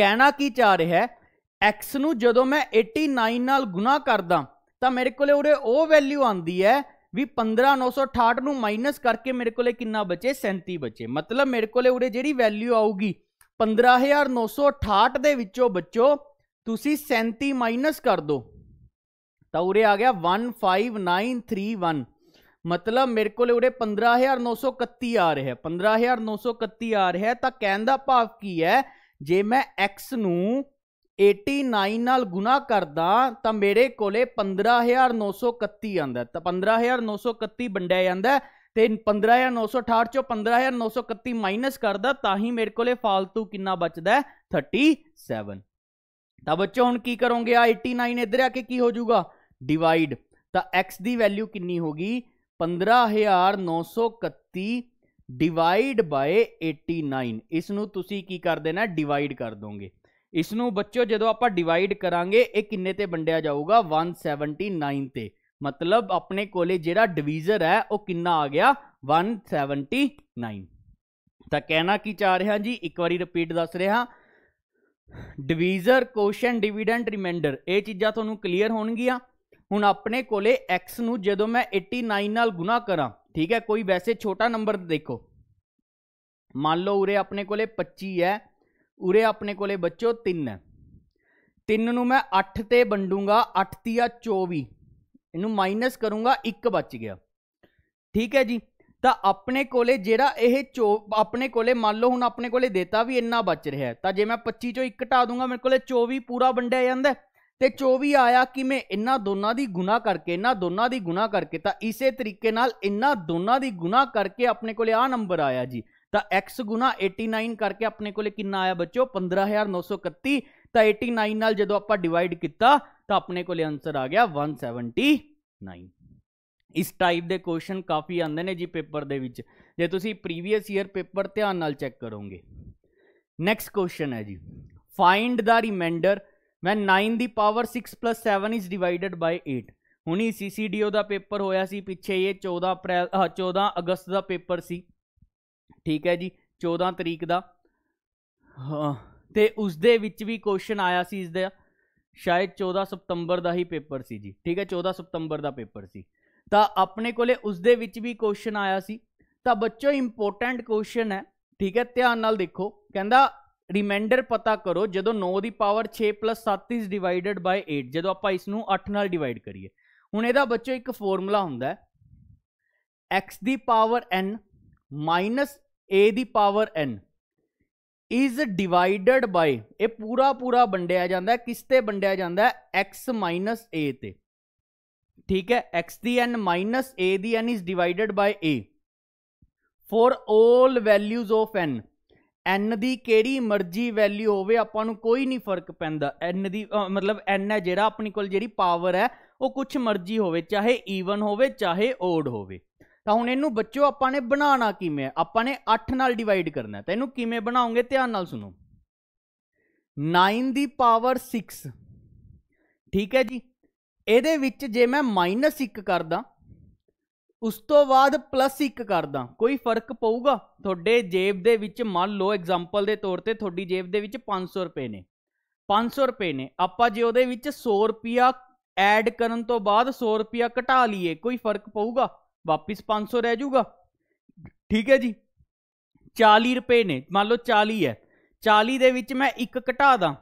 ਕਹਿਣਾ ਕੀ ਚਾਹ ਰਿਹਾ ਹੈ x ਨੂੰ ਜਦੋਂ ਮੈਂ 89 ਨਾਲ ਗੁਣਾ ਕਰਦਾ ਤਾਂ ਮੇਰੇ ਕੋਲੇ ਉਹ ਵੈਲਿਊ ਆਉਂਦੀ ਹੈ ਵੀ 15968 ਨੂੰ ਮਾਈਨਸ ਕਰਕੇ ਮੇਰੇ ਕੋਲੇ ਕਿੰਨਾ ਬਚੇ 37 ਬਚੇ ਮਤਲਬ ਮੇਰੇ ਕੋਲੇ ਉਰੇ ਜਿਹੜੀ ਵੈਲਿਊ ਆਊਗੀ 15968 ਦੇ ਵਿੱਚੋਂ ਬੱਚੋ ਤੁਸੀਂ 37 ਮਾਈਨਸ ਕਰ ਦਿਓ ਤਾਂ ਉਰੇ ਆ ਗਿਆ 15931 ਮਤਲਬ ਮੇਰੇ ਕੋਲੇ ਉਰੇ 15931 ਆ ਰਿਹਾ 15931 ਆ ਰਿਹਾ ਤਾਂ ਕਹਿਣ ਦਾ ਭਾਵ ਕੀ ਹੈ ਜੇ ਮੈਂ x ਨੂੰ 89 ਨਾਲ ਗੁਣਾ ਕਰਦਾ ਤਾਂ ਮੇਰੇ ਕੋਲੇ 15931 ਆਂਦਾ ਤਾਂ 15931 ਵੰਡਿਆ ਜਾਂਦਾ ਤੇ 15968 ਚੋਂ 15931 ਮਾਈਨਸ ਕਰਦਾ ਤਾਂ ਹੀ ਮੇਰੇ ਕੋਲੇ ਫालतू ਕਿੰਨਾ ਬਚਦਾ 37 ਤਾਂ ਬੱਚੋ ਹੁਣ ਕੀ ਕਰੋਗੇ ਆ 89 ਇਧਰ ਆ ਕੇ ਕੀ ਹੋ ਜਾਊਗਾ ਡਿਵਾਈਡ ਤਾਂ x ਦੀ ਵੈਲਿਊ ਕਿੰਨੀ ਹੋਗੀ 15931 ਡਿਵਾਈਡ ਬਾਈ 89 ਇਸ ਨੂੰ ਤੁਸੀਂ ਕੀ ਕਰ ਦੇਣਾ ਡਿਵਾਈਡ ਕਰ ਦੋਗੇ ਇਸ ਨੂੰ ਬੱਚੋ ਜਦੋਂ ਆਪਾਂ ਡਿਵਾਈਡ ਕਰਾਂਗੇ ਇਹ ਕਿੰਨੇ ਤੇ ਵੰਡਿਆ ਜਾਊਗਾ 179 ਤੇ ਮਤਲਬ ਆਪਣੇ ਕੋਲੇ ਜਿਹੜਾ ਡਿਵੀਜ਼ਰ ਹੈ ਉਹ ਕਿੰਨਾ ਆ ਗਿਆ 179 ਤਾਂ ਕਹਿਣਾ ਕੀ ਚਾਹ ਰਿਹਾ ਜੀ ਇੱਕ ਵਾਰੀ ਰਿਪੀਟ ਦੱਸ ਰਿਹਾ ਡਿਵੀਜ਼ਰ ਕੋਸ਼ਨ ਡਿਵੀਡੈਂਡ ਰਿਮਾਈਂਡਰ ਇਹ ਚੀਜ਼ਾਂ ਤੁਹਾਨੂੰ ਕਲੀਅਰ ਹੋਣਗੀਆਂ ਹੁਣ ਆਪਣੇ ਕੋਲੇ x ਨੂੰ ਜਦੋਂ ਮੈਂ 89 ਨਾਲ ਗੁਣਾ ਕਰਾਂ ਠੀਕ ਹੈ ਕੋਈ ਵੈਸੇ ਛੋਟਾ ਨੰਬਰ ਦੇਖੋ ਮੰਨ ਲਓ ਉਰੇ ਆਪਣੇ ਕੋਲੇ 25 ਹੈ ਉਰੇ ਆਪਣੇ ਕੋਲੇ ਬੱਚੋ 3 3 ਨੂੰ ਮੈਂ 8 ਤੇ ਵੰਡੂਗਾ 8 ਤੀਆ 24 ਇਹਨੂੰ ਮਾਈਨਸ ਕਰੂੰਗਾ 1 ਬਚ ਗਿਆ ਠੀਕ ਹੈ ਜੀ ਤਾਂ ਆਪਣੇ ਕੋਲੇ ਜਿਹੜਾ ਇਹ ਆਪਣੇ ਕੋਲੇ ਮੰਨ ਲਓ ਹੁਣ ਆਪਣੇ ਕੋਲੇ ਦੇਤਾ ਵੀ ਇੰਨਾ ਬਚ ਰਿਹਾ ਤਾਂ ਜੇ ਮੈਂ 25 ਚੋਂ 1 ਘਟਾ ਦੂੰਗਾ ਮੇਰੇ ਕੋਲੇ 24 ਪੂਰਾ ਵੰਡਿਆ ਜਾਂਦਾ ਤੇ 24 ਆਇਆ ਕਿਵੇਂ ਇਹਨਾਂ ਦੋਨਾਂ ਦੀ ਗੁਣਾ ਕਰਕੇ ਇਹਨਾਂ ਦੋਨਾਂ ਦੀ ਗੁਣਾ ਕਰਕੇ ਤਾਂ ਇਸੇ ਤਰੀਕੇ ਨਾਲ ਇਹਨਾਂ ਦੋਨਾਂ ਦੀ ਗੁਣਾ ਕਰਕੇ ਆਪਣੇ ਕੋਲੇ ਆ ਨੰਬਰ ਆਇਆ ਜੀ ਤਾਂ x 89 ਕਰਕੇ ਆਪਣੇ ਕੋਲੇ ਕਿੰਨਾ ਆਇਆ ਬੱਚੋ 15931 ਤਾਂ 89 ਨਾਲ ਜਦੋਂ ਆਪਾਂ ਡਿਵਾਈਡ ਕੀਤਾ ਤਾਂ ਆਪਣੇ ਕੋਲੇ ਆਨਸਰ ਆ ਗਿਆ 179 ਇਸ ਟਾਈਪ ਦੇ ਕੁਐਸਚਨ ਕਾਫੀ ਆਉਂਦੇ ਨੇ ਜੀ ਪੇਪਰ ਦੇ ਵਿੱਚ ਜੇ ਤੁਸੀਂ ਪ੍ਰੀਵੀਅਸ ਈਅਰ ਪੇਪਰ ਧਿਆਨ ਨਾਲ ਚੈੱਕ ਕਰੋਗੇ ਨੈਕਸਟ ਕੁਐਸਚਨ ਹੈ ਜੀ ਫਾਈਂਡ ਦਾ ਰਿਮਾਈਂਡਰ ਮੈਂ 9 ਦੀ ਪਾਵਰ 6 7 ਇਜ਼ ਡਿਵਾਈਡਡ ਬਾਈ 8 ਹੁਣੀ ਸੀਸੀਡੀਓ ਦਾ ਪੇਪਰ ਹੋਇਆ ਸੀ ਪਿੱਛੇ ਇਹ 14 ਅਪ੍ਰੈਲ 14 ਅਗਸਤ ਦਾ ਪੇਪਰ ਸੀ ਠੀਕ ਹੈ ਜੀ 14 ਤਰੀਕ ਦਾ ਹਾਂ ਤੇ ਉਸ ਦੇ ਵਿੱਚ ਵੀ ਕੁਐਸਚਨ ਆਇਆ ਸੀ ਇਸ ਦਾ ਸ਼ਾਇਦ 14 ਸਤੰਬਰ ਦਾ ਹੀ ਪੇਪਰ ਸੀ ਜੀ ਠੀਕ ਹੈ 14 ਸਤੰਬਰ ਦਾ ਪੇਪਰ ਸੀ ਤਾਂ ਆਪਣੇ ਕੋਲੇ ਉਸ ਦੇ ਵਿੱਚ ਵੀ ਕੁਐਸਚਨ ਆਇਆ ਸੀ ਤਾਂ ਬੱਚੋ ਇੰਪੋਰਟੈਂਟ ਕੁਐਸਚਨ ਹੈ ਠੀਕ ਹੈ ਧਿਆਨ ਨਾਲ ਦੇਖੋ ਕਹਿੰਦਾ ਰਿਮਾਈਂਡਰ ਪਤਾ ਕਰੋ ਜਦੋਂ 9 ਦੀ ਪਾਵਰ 6 7 ਇਸ ਡਿਵਾਈਡਡ ਬਾਈ 8 ਜਦੋਂ ਆਪਾਂ ਇਸ ਨੂੰ 8 ਨਾਲ ਡਿਵਾਈਡ ਕਰੀਏ ਹੁਣ ਇਹਦਾ ਬੱਚੋ ਇੱਕ ਫਾਰਮੂਲਾ ਹੁੰਦਾ ਹੈ x ਦੀ ਪਾਵਰ n ਮਾਈਨਸ a ਦੀ power n is divided by ਇਹ ਪੂਰਾ ਪੂਰਾ ਵੰਡਿਆ ਜਾਂਦਾ ਕਿਸ ਤੇ ਵੰਡਿਆ ਜਾਂਦਾ x a ਤੇ ਠੀਕ ਹੈ x ਦੀ n ਮਾਈਨਸ a ਦੀ n is divided by a for 올 values of n n ਦੀ ਕਿਹੜੀ ਮਰਜ਼ੀ ਵੈਲਿਊ ਹੋਵੇ ਆਪਾਂ ਨੂੰ ਕੋਈ ਨਹੀਂ ਫਰਕ ਪੈਂਦਾ n ਦੀ ਮਤਲਬ n ਹੈ ਜਿਹੜਾ ਆਪਣੀ ਕੋਲ ਜਿਹੜੀ ਪਾਵਰ ਹੈ ਉਹ ਕੁਝ ਮਰਜ਼ੀ ਹੋਵੇ ਚਾਹੇ ਈਵਨ ਹੋਵੇ ਚਾਹੇ ਓਡ ਹੋਵੇ ਤਾਂ ਹੁਣ ਇਹਨੂੰ ਬੱਚੋ ਆਪਾਂ ਨੇ ਬਣਾਉਣਾ ਕਿਵੇਂ ਹੈ ਆਪਾਂ ਨੇ 8 ਨਾਲ ਡਿਵਾਈਡ ਕਰਨਾ ਤਾਂ ਇਹਨੂੰ ਕਿਵੇਂ ਬਣਾਉਂਗੇ ਧਿਆਨ ਨਾਲ ਸੁਣੋ 9 ਦੀ ਪਾਵਰ 6 ਠੀਕ ਹੈ ਜੀ ਇਹਦੇ ਵਿੱਚ ਜੇ ਮੈਂ ਮਾਈਨਸ -1 ਕਰਦਾ ਉਸ ਤੋਂ ਬਾਅਦ ਪਲੱਸ +1 ਕਰਦਾ ਕੋਈ ਫਰਕ ਪਊਗਾ ਤੁਹਾਡੇ ਜੇਬ ਦੇ ਵਿੱਚ ਮੰਨ ਲਓ ਐਗਜ਼ਾਮਪਲ ਦੇ ਤੌਰ ਤੇ ਤੁਹਾਡੀ ਜੇਬ ਦੇ ਵਿੱਚ 500 ਰੁਪਏ ਨੇ 500 ਰੁਪਏ ਨੇ ਆਪਾਂ ਜੇ ਉਹਦੇ ਵਿੱਚ 100 ਰੁਪਿਆ ਐਡ ਕਰਨ ਤੋਂ ਬਾਅਦ 100 ਰੁਪਿਆ ਘਟਾ ਲਈਏ ਕੋਈ ਫਰਕ ਪਊਗਾ वापिस पांच सौ रह जूगा ठीक है जी चाली रुपए ने मान लो चाली है चाली दे मैं एक घटा दा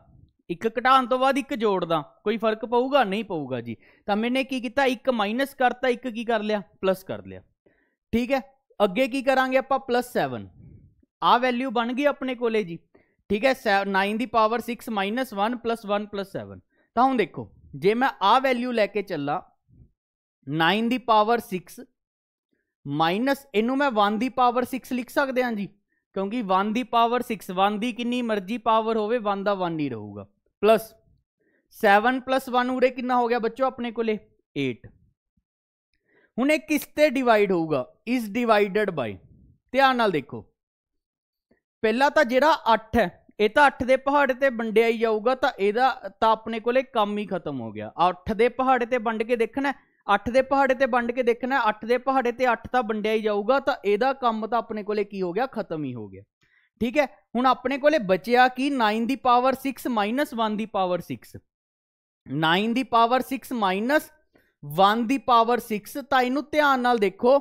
एक घटाने तो बाद एक दा कोई फर्क पेगा नहीं पेगा जी तो मैंने की किया एक माइनस करता एक की कर लिया प्लस कर लिया ठीक है अगे की करा आप प्लस सैवन आ वैल्यू बन गई अपने को जी ठीक है सै नाइन की power six minus one plus one plus seven तो हम देखो जे मैं आ वैल्यू लैके चला नाइन की पावर सिक्स ਮਾਈਨਸ ਇਹਨੂੰ ਮੈਂ 1 ਦੀ ਪਾਵਰ 6 ਲਿਖ ਸਕਦੇ ਹਾਂ ਜੀ ਕਿਉਂਕਿ 1 ਦੀ ਪਾਵਰ 6 1 ਦੀ ਕਿੰਨੀ ਮਰਜ਼ੀ ਪਾਵਰ ਹੋਵੇ 1 ਦਾ 1 ਹੀ ਰਹੂਗਾ ਪਲੱਸ 7 ਪਲੱਸ 1 ਉਰੇ ਕਿੰਨਾ ਹੋ ਗਿਆ ਬੱਚੋ ਆਪਣੇ ਕੋਲੇ 8 ਹੁਣ ਇਹ ਕਿਸ ਤੇ ਡਿਵਾਈਡ ਹੋਊਗਾ ਇਸ ਡਿਵਾਈਡਡ ਬਾਈ ਧਿਆਨ ਨਾਲ ਦੇਖੋ ਪਹਿਲਾਂ ਤਾਂ ਜਿਹੜਾ 8 ਹੈ ਇਹ ਤਾਂ 8 ਦੇ ਪਹਾੜ ਤੇ ਵੰਡਿਆ ਹੀ ਜਾਊਗਾ ਤਾਂ ਇਹਦਾ ਤਾਂ ਆਪਣੇ ਕੋਲੇ ਕੰਮ ਹੀ ਖਤਮ ਹੋ ਗਿਆ 8 ਦੇ ਪਹਾੜ ਤੇ ਵੰਡ ਕੇ ਦੇਖਣਾ 8 ਦੇ ਪਹਾੜੇ ਤੇ ਵੰਡ ਕੇ ਦੇਖਣਾ 8 ਦੇ ਪਹਾੜੇ ਤੇ 8 ਤਾਂ ਵੰਡਿਆ ਹੀ ਜਾਊਗਾ ਤਾਂ ਇਹਦਾ ਕੰਮ ਤਾਂ ਆਪਣੇ ਕੋਲੇ ਕੀ ਹੋ ਗਿਆ ਖਤਮ ਹੀ ਹੋ ਗਿਆ ਠੀਕ ਹੈ ਹੁਣ ਆਪਣੇ ਕੋਲੇ ਬਚਿਆ ਕੀ 9 ਦੀ ਪਾਵਰ 6 1 ਦੀ ਪਾਵਰ 6 9 ਦੀ ਪਾਵਰ 6 1 ਦੀ ਪਾਵਰ 6 ਤਾਂ ਇਹਨੂੰ ਧਿਆਨ ਨਾਲ ਦੇਖੋ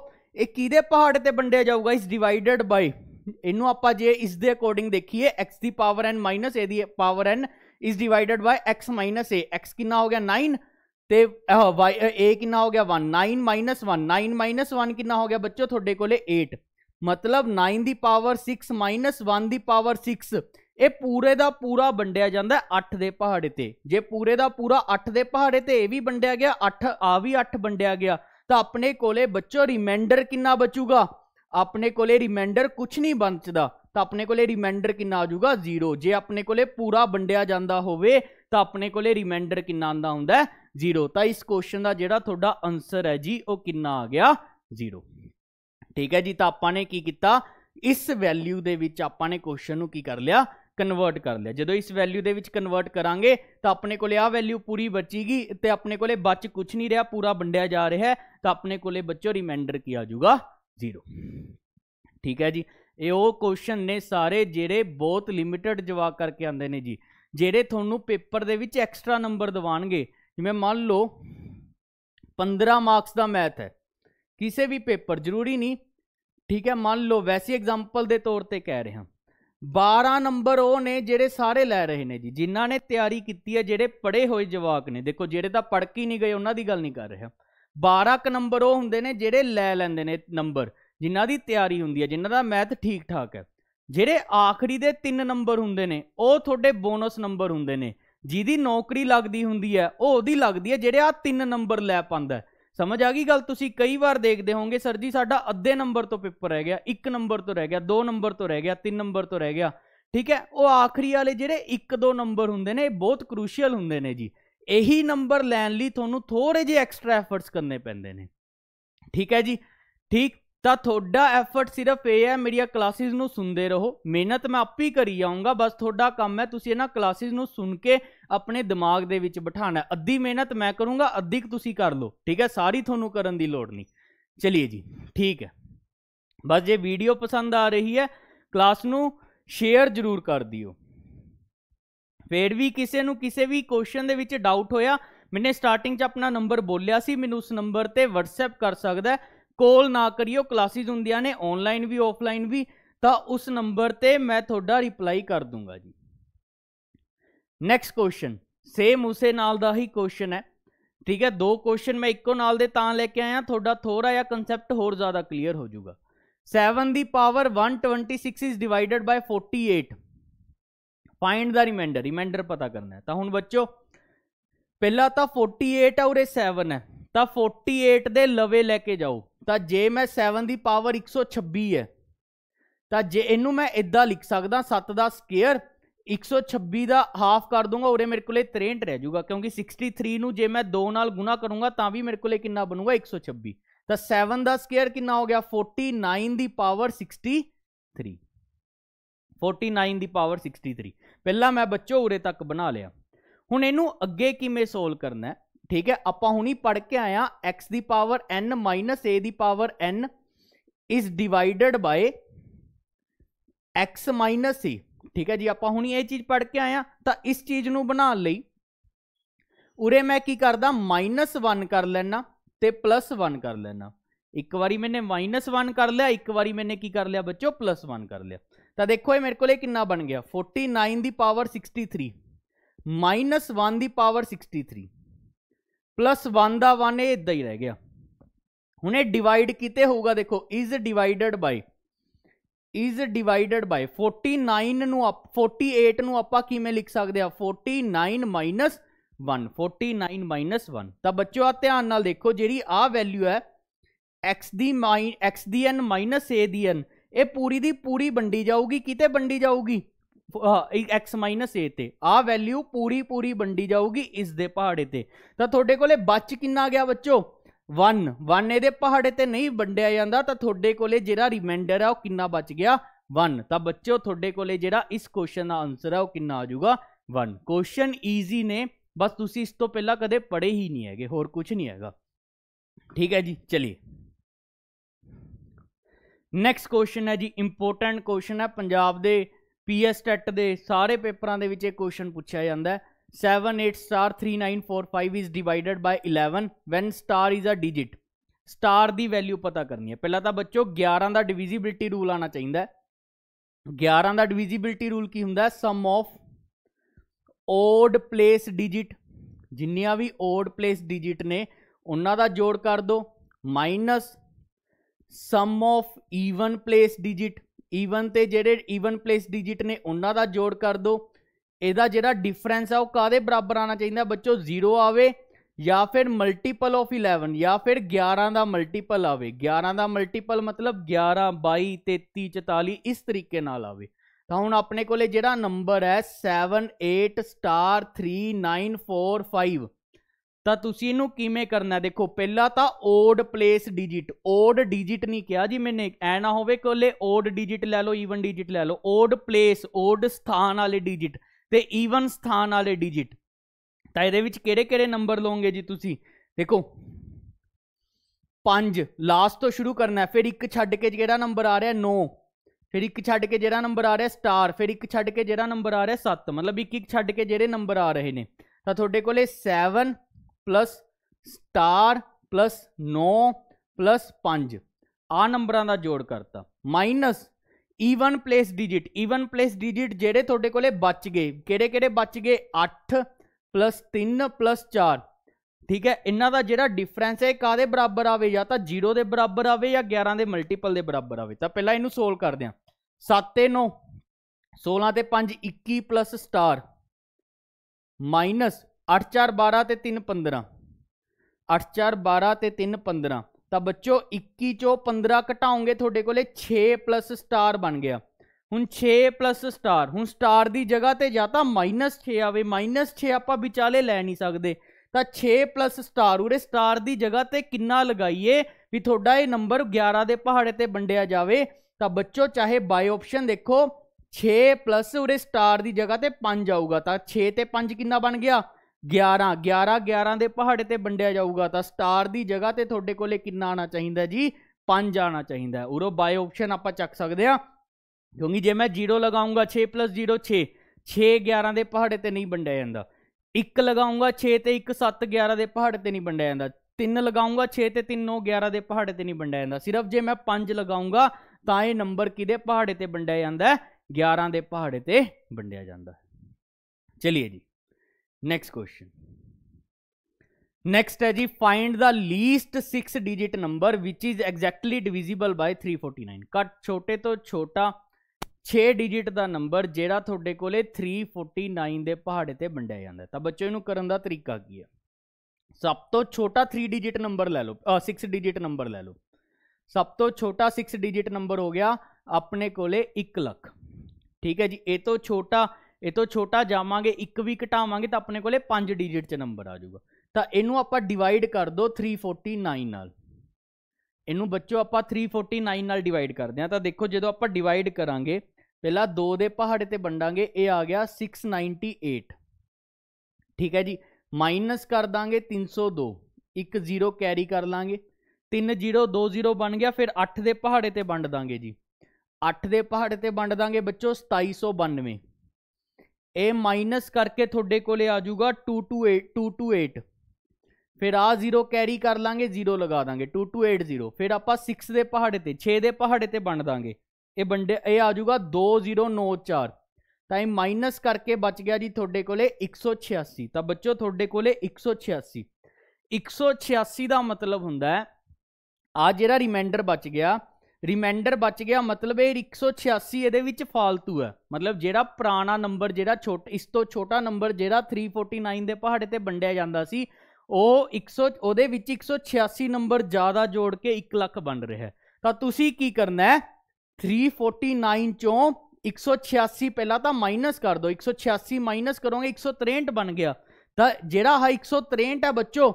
ਇਹ ਕਿਹਦੇ ਪਹਾੜੇ ਤੇ ਵੰਡਿਆ ਜਾਊਗਾ ਇਸ ਡਿਵਾਈਡਡ ਬਾਈ ਇਹਨੂੰ ਆਪਾਂ ਜੇ ਇਸ ਦੇ ਅਕੋਰਡਿੰਗ ਦੇਖੀਏ x ਦੀ ਪਾਵਰ n ਮਾਈਨਸ a ਦੀ power n is divided by x a x ਕਿੰਨਾ ਹੋ ਗਿਆ 9 ਤੇ a ਕਿੰਨਾ ਹੋ ਗਿਆ 1 9 1 9 1 ਕਿੰਨਾ ਹੋ ਗਿਆ ਬੱਚੋ ਤੁਹਾਡੇ ਕੋਲੇ 8 ਮਤਲਬ 9 ਦੀ ਪਾਵਰ 6 1 ਦੀ ਪਾਵਰ 6 ਇਹ ਪੂਰੇ ਦਾ ਪੂਰਾ ਵੰਡਿਆ ਜਾਂਦਾ 8 ਦੇ ਪਹਾੜੇ ਤੇ ਜੇ ਪੂਰੇ ਦਾ ਪੂਰਾ 8 ਦੇ ਪਹਾੜੇ ਤੇ ਇਹ ਵੀ ਵੰਡਿਆ ਗਿਆ 8 ਆ ਵੀ 8 ਵੰਡਿਆ ਗਿਆ ਤਾਂ ਆਪਣੇ ਕੋਲੇ ਬੱਚੋ ਰਿਮਾਈਂਡਰ ਕਿੰਨਾ ਬਚੂਗਾ ਆਪਣੇ ਕੋਲੇ ਰਿਮਾਈਂਡਰ ਕੁਝ ਨਹੀਂ ਬਚਦਾ ਤਾਂ ਆਪਣੇ ਕੋਲੇ ਰਿਮਾਈਂਡਰ ਕਿੰਨਾ ਆ ਜਾਊਗਾ 0 ਜੇ ਆਪਣੇ ਕੋਲੇ ਪੂਰਾ ਵੰਡਿਆ ਜਾਂਦਾ ਹੋਵੇ ਤਾਂ ਆਪਣੇ ਕੋਲੇ ਰਿਮਾਈਂਡਰ ਕਿੰਨਾ ਆਂਦਾ ਹੁੰਦਾ 0 ਤਾਂ ਇਸ ਕੁਐਸਚਨ ਦਾ ਜਿਹੜਾ ਤੁਹਾਡਾ ਆਨਸਰ ਹੈ ਜੀ ਉਹ ਕਿੰਨਾ ਆ ਗਿਆ 0 ਠੀਕ ਹੈ ਜੀ ਤਾਂ ਆਪਾਂ ਨੇ ਕੀ ਕੀਤਾ ਇਸ ਵੈਲਿਊ ਦੇ ਵਿੱਚ ਆਪਾਂ ਨੇ ਕੁਐਸਚਨ ਨੂੰ ਕੀ ਕਰ ਲਿਆ ਕਨਵਰਟ ਕਰ ਲਿਆ ਜਦੋਂ ਇਸ ਵੈਲਿਊ ਦੇ ਵਿੱਚ ਕਨਵਰਟ ਕਰਾਂਗੇ ਤਾਂ ਆਪਣੇ ਕੋਲੇ ਆ ਵੈਲਿਊ ਪੂਰੀ ਬਚੀਗੀ ਤੇ ਆਪਣੇ ਕੋਲੇ ਬਚ ਕੁਝ ਨਹੀਂ ਰਿਹਾ ਪੂਰਾ ਵੰਡਿਆ ਜਾ ਰਿਹਾ ਤਾਂ ਆਪਣੇ ਕੋਲੇ ਬੱਚੋ ਰਿਮਾਈਂਡਰ ਕੀ ਆ ਜਾਊਗਾ 0 ਠੀਕ ਹੈ ਜੀ ਇਹ ਉਹ ਕੁਐਸਚਨ ਨੇ ਸਾਰੇ ਜਿਹੜੇ ਬਹੁਤ ਲਿਮਿਟਿਡ ਜਵਾਬ ਕਰਕੇ ਆਉਂਦੇ ਨੇ ਜੀ ਜਿਹੜੇ ਤੁਹਾਨੂੰ ਪੇਪਰ ਦੇ ਵਿੱਚ ਐਕਸਟਰਾ ਨੰਬਰ ਦਿਵਾਣਗੇ ਜਿਵੇਂ ਮੰਨ ਲਓ 15 ਮਾਰਕਸ ਦਾ ਮੈਥ ਹੈ ਕਿਸੇ ਵੀ ਪੇਪਰ ਜ਼ਰੂਰੀ ਨਹੀਂ ਠੀਕ ਹੈ ਮੰਨ ਲਓ ਵੈਸੀ ਐਗਜ਼ਾਮਪਲ ਦੇ ਤੌਰ ਤੇ ਕਹਿ ਰਿਹਾ 12 ਨੰਬਰ ਉਹ ਨੇ ਜਿਹੜੇ ਸਾਰੇ ਲੈ ਰਹੇ ਨੇ ਜੀ ਜਿਨ੍ਹਾਂ ਨੇ ਤਿਆਰੀ ਕੀਤੀ ਹੈ ਜਿਹੜੇ ਪੜੇ ਹੋਏ ਜਵਾਕ ਨੇ ਦੇਖੋ ਜਿਹੜੇ ਤਾਂ ਪੜ੍ਹ ਕੇ ਨਹੀਂ ਗਏ ਉਹਨਾਂ ਦੀ ਗੱਲ ਨਹੀਂ ਕਰ ਰਿਹਾ 12 ਕ ਨੰਬਰ ਉਹ ਹੁੰਦੇ ਨੇ ਜਿਹੜੇ ਲੈ ਲੈਂਦੇ ਨੇ ਨੰਬਰ ਜਿਨ੍ਹਾਂ ਦੀ ਤਿਆਰੀ ਹੁੰਦੀ ਹੈ ਜਿਨ੍ਹਾਂ ਦਾ ਮੈਥ ਠੀਕ ਠਾਕ ਹੈ ਜਿਹੜੇ ਆਖਰੀ ਦੇ 3 ਨੰਬਰ ਹੁੰਦੇ ਨੇ ਉਹ ਤੁਹਾਡੇ ਬੋਨਸ ਨੰਬਰ ਹੁੰਦੇ ਨੇ ਜਿਹਦੀ ਨੌਕਰੀ ਲੱਗਦੀ ਹੁੰਦੀ ਹੈ ਉਹ ਉਹਦੀ ਲੱਗਦੀ ਹੈ ਜਿਹੜੇ ਆ ਤਿੰਨ ਨੰਬਰ ਲੈ ਪਾਉਂਦਾ ਸਮਝ ਆ ਗਈ ਗੱਲ ਤੁਸੀਂ ਕਈ ਵਾਰ ਦੇਖਦੇ ਹੋਵੋਗੇ ਸਰ ਜੀ ਸਾਡਾ ਅੱਧੇ ਨੰਬਰ ਤੋਂ ਪੇਪਰ ਰਹਿ ਗਿਆ ਇੱਕ ਨੰਬਰ ਤੋਂ ਰਹਿ ਗਿਆ ਦੋ ਨੰਬਰ ਤੋਂ ਰਹਿ ਗਿਆ ਤਿੰਨ ਨੰਬਰ ਤੋਂ ਰਹਿ ਗਿਆ ਠੀਕ ਹੈ ਉਹ ਆਖਰੀ ਵਾਲੇ ਜਿਹੜੇ ਇੱਕ ਦੋ ਨੰਬਰ ਹੁੰਦੇ ਨੇ ਇਹ ਬਹੁਤ ਕ੍ਰੂਸ਼ੀਅਲ ਹੁੰਦੇ ਨੇ ਜੀ ਇਹੀ ਨੰਬਰ ਲੈਣ ਲਈ ਤੁਹਾਨੂੰ ਥੋੜੇ ਜਿਹੇ ਐਕਸਟਰਾ ਐਫਰਟਸ ਕਰਨੇ ਪੈਂਦੇ ਨੇ ਠੀਕ ਹੈ ਜੀ ਠੀਕ ਤਾਂ ਤੁਹਾਡਾ ਐਫਰਟ ਸਿਰਫ ਇਹ ਹੈ ਮੇਰੀਆਂ ਕਲਾਸਿਸ ਨੂੰ ਸੁਣਦੇ ਰਹੋ ਮਿਹਨਤ ਮੈਂ ਆਪ ਹੀ ਕਰੀ ਜਾਊਂਗਾ ਬਸ ਤੁਹਾਡਾ ਕੰਮ ਹੈ ਤੁਸੀਂ ਇਹਨਾਂ ਕਲਾਸਿਸ ਨੂੰ ਸੁਣ ਕੇ ਆਪਣੇ ਦਿਮਾਗ ਦੇ ਵਿੱਚ ਬਿਠਾਣਾ ਅੱਧੀ ਮਿਹਨਤ ਮੈਂ ਕਰੂੰਗਾ ਅੱਧੀ ਤੁਸੀਂ ਕਰ ਲਓ ਠੀਕ ਹੈ ਸਾਰੀ ਤੁਹਾਨੂੰ ਕਰਨ ਦੀ ਲੋੜ ਨਹੀਂ ਚਲਿਏ ਜੀ ਠੀਕ ਹੈ ਬਸ ਜੇ ਵੀਡੀਓ ਪਸੰਦ ਆ ਰਹੀ ਹੈ ਕਲਾਸ ਨੂੰ ਸ਼ੇਅਰ ਜ਼ਰੂਰ ਕਰ ਦਿਓ ਫੇਰ ਵੀ ਕਿਸੇ ਨੂੰ ਕਿਸੇ ਵੀ ਕੁਐਸਚਨ ਦੇ ਵਿੱਚ ਡਾਊਟ ਹੋਇਆ ਮੈਨੇ ਸਟਾਰਟਿੰਗ 'ਚ ਆਪਣਾ ਨੰਬਰ ਬੋਲਿਆ ਸੀ ਮੈਨੂੰ ਉਸ ਨੰਬਰ ਤੇ WhatsApp ਕਰ ਸਕਦਾ ਹੈ ਕਾਲ ਨਾ ਕਰਿਓ ਕਲਾਸਿਸ ਹੁੰਦੀਆਂ ਨੇ ਆਨਲਾਈਨ ਵੀ ਆਫਲਾਈਨ ਵੀ ਤਾਂ ਉਸ ਨੰਬਰ ਤੇ ਮੈਂ ਤੁਹਾਡਾ ਰਿਪਲਾਈ ਕਰ ਦੂੰਗਾ ਜੀ ਨੈਕਸਟ ਕੁਐਸਚਨ ਸੇਮ ਉਸੇ ਨਾਲ ਦਾ ਹੀ ਕੁਐਸਚਨ ਹੈ ਠੀਕ ਹੈ ਦੋ ਕੁਐਸਚਨ ਮੈਂ ਇੱਕੋ ਨਾਲ ਦੇ ਤਾਂ ਲੈ ਕੇ ਆਇਆ ਤੁਹਾਡਾ ਥੋੜਾ ਜਿਹਾ ਕਨਸੈਪਟ ਹੋਰ ਜ਼ਿਆਦਾ ਕਲੀਅਰ ਹੋ ਜਾਊਗਾ 7 ਦੀ power 126 is divided by 48 find the remainder remainder ਪਤਾ ਕਰਨਾ ਹੈ ਤਾਂ ਹੁਣ ਬੱਚੋ ਪਹਿਲਾ ਤਾਂ 48 ਹੈ ਔਰ ਇਹ 7 ਹੈ ਤਾਂ 48 ਦੇ ਲਵੇ ਲੈ ਕੇ ਜਾਓ ਤਾਂ ਜੇ ਮੈਂ 7 ਦੀ ਪਾਵਰ 126 ਹੈ ਤਾਂ ਜੇ ਇਹਨੂੰ ਮੈਂ ਇਦਾਂ ਲਿਖ ਸਕਦਾ 7 ਦਾ ਸਕੁਅਰ 126 ਦਾ ਹਾਫ ਕਰ ਦੂੰਗਾ ਉਰੇ ਮੇਰੇ ਕੋਲੇ 63 ਰਹਿ ਜਾਊਗਾ ਕਿਉਂਕਿ 63 ਨੂੰ ਜੇ ਮੈਂ 2 ਨਾਲ ਗੁਣਾ ਕਰੂੰਗਾ ਤਾਂ ਵੀ ਮੇਰੇ ਕੋਲੇ ਕਿੰਨਾ ਬਣੂਗਾ 126 ਤਾਂ 7 ਦਾ ਸਕੁਅਰ ਕਿੰਨਾ ਹੋ ਗਿਆ 49 ਦੀ ਪਾਵਰ 63 49 ਦੀ ਪਾਵਰ 63 ਪਹਿਲਾਂ ਮੈਂ ਬੱਚੋ ਉਰੇ ਤੱਕ ਬਣਾ ਲਿਆ ਹੁਣ ਇਹਨੂੰ ਅੱਗੇ ਕਿਵੇਂ ਸੋਲਵ ਕਰਨਾ ਹੈ ਠੀਕ ਹੈ ਆਪਾਂ ਹੁਣੀ ਪੜ ਕੇ ਆਇਆ x ਦੀ ਪਾਵਰ n a ਦੀ power n is divided by x a ਠੀਕ ਹੈ ਜੀ ਆਪਾਂ ਹੁਣੀ ਇਹ ਚੀਜ਼ ਪੜ ਕੇ ਆਇਆ ਤਾਂ ਇਸ ਚੀਜ਼ ਨੂੰ ਬਣਾਉਣ ਲਈ ਉਰੇ ਮੈਂ ਕੀ ਕਰਦਾ -1 ਕਰ ਲੈਣਾ ਤੇ +1 ਕਰ ਲੈਣਾ ਇੱਕ ਵਾਰੀ ਮੈਨੇ -1 ਕਰ ਲਿਆ ਇੱਕ ਵਾਰੀ ਮੈਨੇ ਕੀ ਕਰ ਲਿਆ ਬੱਚੋ +1 ਕਰ ਲਿਆ ਤਾਂ ਦੇਖੋ ਇਹ ਮੇਰੇ ਕੋਲੇ ਕਿੰਨਾ ਬਣ ਗਿਆ 49 ਦੀ ਪਾਵਰ 63 -1 ਦੀ ਪਾਵਰ 63 ਪਲੱਸ 1 ਦਾ 1 ਇਹ ਇਦਾਂ ਹੀ ਰਹਿ ਗਿਆ ਹੁਣ ਇਹ ਡਿਵਾਈਡ ਕੀਤੇ ਹੋਊਗਾ ਦੇਖੋ is divided by is divided by 49 ਨੂੰ 48 ਨੂੰ ਆਪਾਂ ਕਿਵੇਂ ਲਿਖ ਸਕਦੇ ਆ 49 1 49 1 ਤਾਂ ਬੱਚਿਓ ਆ ਧਿਆਨ ਨਾਲ ਦੇਖੋ ਜਿਹੜੀ ਆ ਵੈਲਿਊ ਹੈ x ਦੀ x ਦੀ n a ਦੀ n ਇਹ ਪੂਰੀ ਦੀ ਪੂਰੀ ਵੰਡੀ ਜਾਊਗੀ ਕਿਤੇ ਵੰਡੀ ਜਾਊਗੀ x a ਤੇ ਆ ਵੈਲਿਊ ਪੂਰੀ ਪੂਰੀ ਵੰਡੀ ਜਾਊਗੀ ਇਸ ਦੇ ਪਹਾੜੇ ਤੇ ਤਾਂ ਤੁਹਾਡੇ ਕੋਲੇ ਬਚ ਕਿੰਨਾ ਗਿਆ ਬੱਚੋ 1 1 ਇਹਦੇ ਪਹਾੜੇ ਤੇ ਨਹੀਂ ਵੰਡਿਆ ਜਾਂਦਾ ਤਾਂ ਤੁਹਾਡੇ ਕੋਲੇ ਜਿਹੜਾ ਰਿਮਾਈਂਡਰ ਆ ਉਹ ਕਿੰਨਾ ਬਚ ਗਿਆ 1 ਤਾਂ ਬੱਚੋ ਤੁਹਾਡੇ ਕੋਲੇ ਜਿਹੜਾ ਇਸ ਕੁਐਸਚਨ ਦਾ ਆਨਸਰ ਆ ਉਹ ਕਿੰਨਾ ਆ ਜਾਊਗਾ 1 ਕੁਐਸਚਨ ਈਜ਼ੀ ਨੇ ਬਸ ਤੁਸੀਂ ਇਸ ਤੋਂ ਪਹਿਲਾਂ ਕਦੇ ਪੜ੍ਹੇ ਹੀ ਨਹੀਂ ਹੈਗੇ ਹੋਰ ਕੁਝ ਨਹੀਂ ਹੈਗਾ ਠੀਕ ਹੈ ਜੀ ਚਲਿਏ ਨੈਕਸਟ ਕੁਐਸਚਨ ਹੈ ਜੀ ਇੰਪੋਰਟੈਂਟ ਕੁਐਸਚਨ ਹੈ ਪੰਜਾਬ ਦੇ ਪੀਐਸ ਟੈਟ ਦੇ ਸਾਰੇ ਪੇਪਰਾਂ ਦੇ ਵਿੱਚ ਇਹ ਕੁਐਸਚਨ ਪੁੱਛਿਆ ਜਾਂਦਾ ਹੈ 7 8 3945 is divided by 11 when star is a digit star ਦੀ ਵੈਲਿਊ ਪਤਾ ਕਰਨੀ ਹੈ ਪਹਿਲਾਂ ਤਾਂ ਬੱਚੋ 11 ਦਾ ਡਿਵੀਜ਼ਿਬਿਲਟੀ ਰੂਲ ਆਣਾ ਚਾਹੀਦਾ ਹੈ 11 ਦਾ ਡਿਵੀਜ਼ਿਬਿਲਟੀ ਰੂਲ ਕੀ ਹੁੰਦਾ ਹੈ sum of odd place digit ਜਿੰਨੀਆਂ ਵੀ ਓਡ ਪਲੇਸ ਡਿਜਿਟ ਨੇ ਉਹਨਾਂ ਦਾ ਜੋੜ ਕਰ ਦਿਓ minus sum of even place digit even ਤੇ ਜਿਹੜੇ ਈਵਨ ਪਲੇਸ ਡਿਜੀਟ ਨੇ ਉਹਨਾਂ ਦਾ ਜੋੜ ਕਰ ਦੋ ਇਹਦਾ ਜਿਹੜਾ ਡਿਫਰੈਂਸ ਆ ਉਹ ਕਾਦੇ ਬਰਾਬਰ ਆਣਾ ਚਾਹੀਦਾ ਬੱਚੋ 0 ਆਵੇ ਜਾਂ ਫਿਰ ਮਲਟੀਪਲ ਆਫ 11 ਜਾਂ ਫਿਰ 11 ਦਾ ਮਲਟੀਪਲ ਆਵੇ 11 ਦਾ ਮਲਟੀਪਲ ਮਤਲਬ 11 22 33 44 ਇਸ ਤਰੀਕੇ ਨਾਲ ਆਵੇ ਤਾਂ ਹੁਣ ਆਪਣੇ ਕੋਲੇ ਜਿਹੜਾ ਨੰਬਰ ਹੈ 78 ਸਟਾਰ 3945 ਤਾਂ ਤੁਸੀਂ ਇਹਨੂੰ ਕਿਵੇਂ ਕਰਨਾ ਦੇਖੋ ਪਹਿਲਾਂ ਤਾਂ odd place digit odd digit ਨਹੀਂ ਕਿਹਾ ਜੀ ਮੈਨੇ ਐ ਨਾ ਹੋਵੇ ਕੋਲੇ ਓਡ ਡਿਜੀਟ ਲੈ ਲਓ ਈਵਨ ਡਿਜੀਟ ਲੈ ਲਓ ਓਡ ਪਲੇਸ ਓਡ ਸਥਾਨ ਵਾਲੇ ਡਿਜੀਟ ਤੇ ਈਵਨ ਸਥਾਨ ਵਾਲੇ ਡਿਜੀਟ ਤਾਂ ਇਹਦੇ ਵਿੱਚ ਕਿਹੜੇ-ਕਿਹੜੇ ਨੰਬਰ ਲਓਗੇ ਜੀ ਤੁਸੀਂ ਦੇਖੋ 5 ਲਾਸਟ ਤੋਂ ਸ਼ੁਰੂ ਕਰਨਾ ਫਿਰ ਇੱਕ ਛੱਡ ਕੇ ਜਿਹੜਾ ਨੰਬਰ ਆ ਰਿਹਾ 9 ਫਿਰ ਇੱਕ ਛੱਡ ਕੇ ਜਿਹੜਾ ਨੰਬਰ ਆ ਰਿਹਾ ਸਟਾਰ ਫਿਰ ਇੱਕ ਛੱਡ ਕੇ ਜਿਹੜਾ ਨੰਬਰ ਆ ਰਿਹਾ 7 ਮਤਲਬ ਇੱਕ ਇੱਕ ਛੱਡ ਕੇ ਜਿਹੜੇ ਨੰਬਰ ਆ ਰਹੇ ਨੇ ਤਾਂ ਤੁਹਾਡੇ ਕੋਲੇ 7 ਪਲੱਸ ਸਟਾਰ ਪਲੱਸ 9 ਪਲੱਸ 5 ਆ ਨੰਬਰਾਂ ਦਾ ਜੋੜ ਕਰਤਾ minus even place digit even place digit ਜਿਹੜੇ ਤੁਹਾਡੇ ਕੋਲੇ ਬਚ ਗਏ ਕਿਹੜੇ ਕਿਹੜੇ ਬਚ ਗਏ 8 ਪਲੱਸ 3 ਪਲੱਸ 4 ਠੀਕ ਹੈ ਇਹਨਾਂ ਦਾ ਜਿਹੜਾ ਡਿਫਰੈਂਸ ਹੈ ਕਾਦੇ ਬਰਾਬਰ ਆਵੇ ਜਾਂ ਤਾਂ 0 ਦੇ ਬਰਾਬਰ ਆਵੇ ਜਾਂ 11 ਦੇ ਮਲਟੀਪਲ ਦੇ ਬਰਾਬਰ ਆਵੇ ਤਾਂ ਪਹਿਲਾਂ ਇਹਨੂੰ ਸੋਲਵ ਕਰਦੇ ਹਾਂ 7 ਤੇ 9 16 ਤੇ 5 21 ਪਲੱਸ ਸਟਾਰ ਮਾਈਨਸ 8 4 12 ਤੇ 3 15 8 4 12 ਤੇ 3 15 ਤਾਂ ਬੱਚੋ 21 ਚੋਂ 15 ਘਟਾਉਂਗੇ ਤੁਹਾਡੇ ਕੋਲੇ 6 ਪਲੱਸ ਸਟਾਰ ਬਣ ਗਿਆ ਹੁਣ 6 ਪਲੱਸ ਸਟਾਰ ਹੁਣ ਸਟਾਰ ਦੀ ਜਗ੍ਹਾ ਤੇ ਜਾਂ ਤਾਂ -6 ਆਵੇ -6 ਆਪਾਂ ਵਿਚਾਲੇ ਲੈ ਨਹੀਂ ਸਕਦੇ ਤਾਂ 6 ਪਲੱਸ ਸਟਾਰ ਉਰੇ ਸਟਾਰ ਦੀ ਜਗ੍ਹਾ ਤੇ ਕਿੰਨਾ ਲਗਾਈਏ ਵੀ ਤੁਹਾਡਾ ਇਹ ਨੰਬਰ 11 ਦੇ ਪਹਾੜੇ ਤੇ ਵੰਡਿਆ ਜਾਵੇ ਤਾਂ ਬੱਚੋ ਚਾਹੇ ਬਾਈ ਆਪਸ਼ਨ ਦੇਖੋ 6 ਪਲੱਸ ਉਰੇ ਸਟਾਰ ਦੀ ਜਗ੍ਹਾ ਤੇ 5 ਆਊਗਾ ਤਾਂ 6 ਤੇ 5 ਕਿੰਨਾ ਬਣ ਗਿਆ 11 11 11 ਦੇ ਪਹਾੜੇ ਤੇ ਵੰਡਿਆ ਜਾਊਗਾ ਤਾਂ ਸਟਾਰ ਦੀ ਜਗ੍ਹਾ ਤੇ ਤੁਹਾਡੇ ਕੋਲੇ ਕਿੰਨਾ ਆਣਾ ਚਾਹੀਦਾ ਜੀ 5 ਆਣਾ ਚਾਹੀਦਾ ਉਰੋ ਬਾਈ ਆਪਸ਼ਨ ਆਪਾਂ ਚੱਕ ਸਕਦੇ ਆ ਕਿਉਂਕਿ ਜੇ ਮੈਂ 0 ਲਗਾਉਂਗਾ 6 0 6 6 11 ਦੇ ਪਹਾੜੇ ਤੇ ਨਹੀਂ ਵੰਡਿਆ ਜਾਂਦਾ 1 ਲਗਾਉਂਗਾ 6 ਤੇ 1 7 11 ਦੇ ਪਹਾੜੇ ਤੇ ਨਹੀਂ ਵੰਡਿਆ ਜਾਂਦਾ 3 ਲਗਾਉਂਗਾ 6 ਤੇ 3 9 11 ਦੇ ਪਹਾੜੇ ਤੇ ਨਹੀਂ ਵੰਡਿਆ ਜਾਂਦਾ ਸਿਰਫ ਜੇ ਮੈਂ 5 ਲਗਾਉਂਗਾ ਤਾਂ ਇਹ ਨੰਬਰ ਕਿਹਦੇ ਪਹਾੜੇ ਤੇ ਵੰਡਿਆ ਜਾਂਦਾ 11 ਦੇ ਪਹਾੜੇ ਤੇ ਵੰਡਿਆ ਜਾਂਦਾ ਚਲਿਏ ਜੀ ਨੈਕਸਟ ਕੁਐਸਚਨ ਨੈਕਸਟ ਹੈ ਜੀ find the least 6 digit number ਵਿਚ ਇਜ਼ ਐਗਜ਼ੈਕਟਲੀ ਡਿਵੀਜ਼ੀਬਲ ਬਾਈ 349 ਕੱਟ ਛੋਟੇ ਤੋਂ ਛੋਟਾ 6 ਡਿਜੀਟ ਦਾ ਨੰਬਰ ਜਿਹੜਾ ਤੁਹਾਡੇ ਕੋਲੇ 349 ਦੇ ਪਹਾੜੇ ਤੇ ਵੰਡਿਆ ਜਾਂਦਾ ਤਾਂ ਬੱਚੋ ਇਹਨੂੰ ਕਰਨ ਦਾ ਤਰੀਕਾ ਕੀ ਹੈ ਸਭ ਤੋਂ ਛੋਟਾ 3 ਡਿਜੀਟ ਨੰਬਰ ਲੈ ਲਓ 6 ਡਿਜੀਟ ਨੰਬਰ ਲੈ ਲਓ ਸਭ ਤੋਂ ਛੋਟਾ 6 ਡਿਜੀਟ ਨੰਬਰ ਹੋ ਗਿਆ ਆਪਣੇ ਕੋਲੇ 1 ਲੱਖ ਠੀਕ ਹੈ ਜੀ ਇਹ ਤੋਂ ਛੋਟਾ ਇਹ ਤੋਂ ਛੋਟਾ ਜਾਵਾਂਗੇ ਇੱਕ ਵੀ ਘਟਾਵਾਂਗੇ ਤਾਂ ਆਪਣੇ ਕੋਲੇ 5 ਡਿਜੀਟ 'ਚ ਨੰਬਰ ਆ ਜਾਊਗਾ ਤਾਂ ਇਹਨੂੰ ਆਪਾਂ ਡਿਵਾਈਡ ਕਰ ਦੋ 349 ਨਾਲ ਇਹਨੂੰ ਬੱਚੋ ਆਪਾਂ 349 ਨਾਲ ਡਿਵਾਈਡ ਕਰਦੇ ਆ ਤਾਂ ਦੇਖੋ ਜਦੋਂ ਆਪਾਂ ਡਿਵਾਈਡ ਕਰਾਂਗੇ ਪਹਿਲਾਂ 2 ਦੇ ਪਹਾੜੇ ਤੇ ਵੰਡਾਂਗੇ ਇਹ ਆ ਗਿਆ 698 ਠੀਕ ਹੈ ਜੀ ਮਾਈਨਸ ਕਰ ਦਾਂਗੇ 302 ਇੱਕ ਜ਼ੀਰੋ ਕੈਰੀ ਕਰ ਲਾਂਗੇ 3020 ਬਣ ਗਿਆ ਫਿਰ 8 ਦੇ ਪਹਾੜੇ ਤੇ ਵੰਡ ਦਾਂਗੇ ਜੀ 8 ਦੇ ਪਹਾੜੇ ਤੇ ਵੰਡ ਦਾਂਗੇ ਬੱਚੋ 2792 ਇਹ ਮਾਈਨਸ ਕਰਕੇ ਤੁਹਾਡੇ ਕੋਲੇ ਆ ਜਾਊਗਾ 228 228 ਫਿਰ ਆ ਜ਼ੀਰੋ ਕੈਰੀ ਕਰ ਲਾਂਗੇ ਜ਼ੀਰੋ ਲਗਾ ਦਾਂਗੇ 2280 ਫਿਰ ਆਪਾਂ 6 ਦੇ ਪਹਾੜੇ ਤੇ 6 ਦੇ ਪਹਾੜੇ ਤੇ ਵੰਡ ਦਾਂਗੇ ਇਹ ਵੰਡੇ ਇਹ ਆ ਜਾਊਗਾ 2094 ਤਾਂ ਇਹ ਮਾਈਨਸ ਕਰਕੇ ਬਚ ਗਿਆ ਜੀ ਤੁਹਾਡੇ ਕੋਲੇ 186 ਤਾਂ ਬੱਚੋ ਤੁਹਾਡੇ ਕੋਲੇ 186 186 ਦਾ ਮਤਲਬ ਹੁੰਦਾ ਹੈ ਆ ਜਿਹੜਾ ਰਿਮਾਈਂਡਰ ਬਚ ਗਿਆ ਰਿਮਾਈਂਡਰ ਬਚ ਗਿਆ ਮਤਲਬ ਇਹ 186 ਇਹਦੇ ਵਿੱਚ ਫਾਲਤੂ ਹੈ ਮਤਲਬ ਜਿਹੜਾ ਪੁਰਾਣਾ ਨੰਬਰ ਜਿਹੜਾ ਛੋਟ ਇਸ ਤੋਂ ਛੋਟਾ ਨੰਬਰ ਜਿਹੜਾ 349 ਦੇ ਪਹਾੜੇ ਤੇ ਵੰਡਿਆ ਜਾਂਦਾ ਸੀ ਉਹ 100 ਉਹਦੇ ਵਿੱਚ 186 ਨੰਬਰ ਜ਼ਿਆਦਾ ਜੋੜ ਕੇ 1 ਲੱਖ ਬਣ ਰਿਹਾ ਹੈ ਤਾਂ ਤੁਸੀਂ ਕੀ ਕਰਨਾ ਹੈ 349 ਚੋਂ 186 ਪਹਿਲਾਂ ਤਾਂ ਮਾਈਨਸ ਕਰ ਦਿਓ 186 ਮਾਈਨਸ ਕਰੋਗੇ 163 ਬਣ ਗਿਆ ਤਾਂ ਜਿਹੜਾ ਹੈ 163 ਹੈ ਬੱਚੋ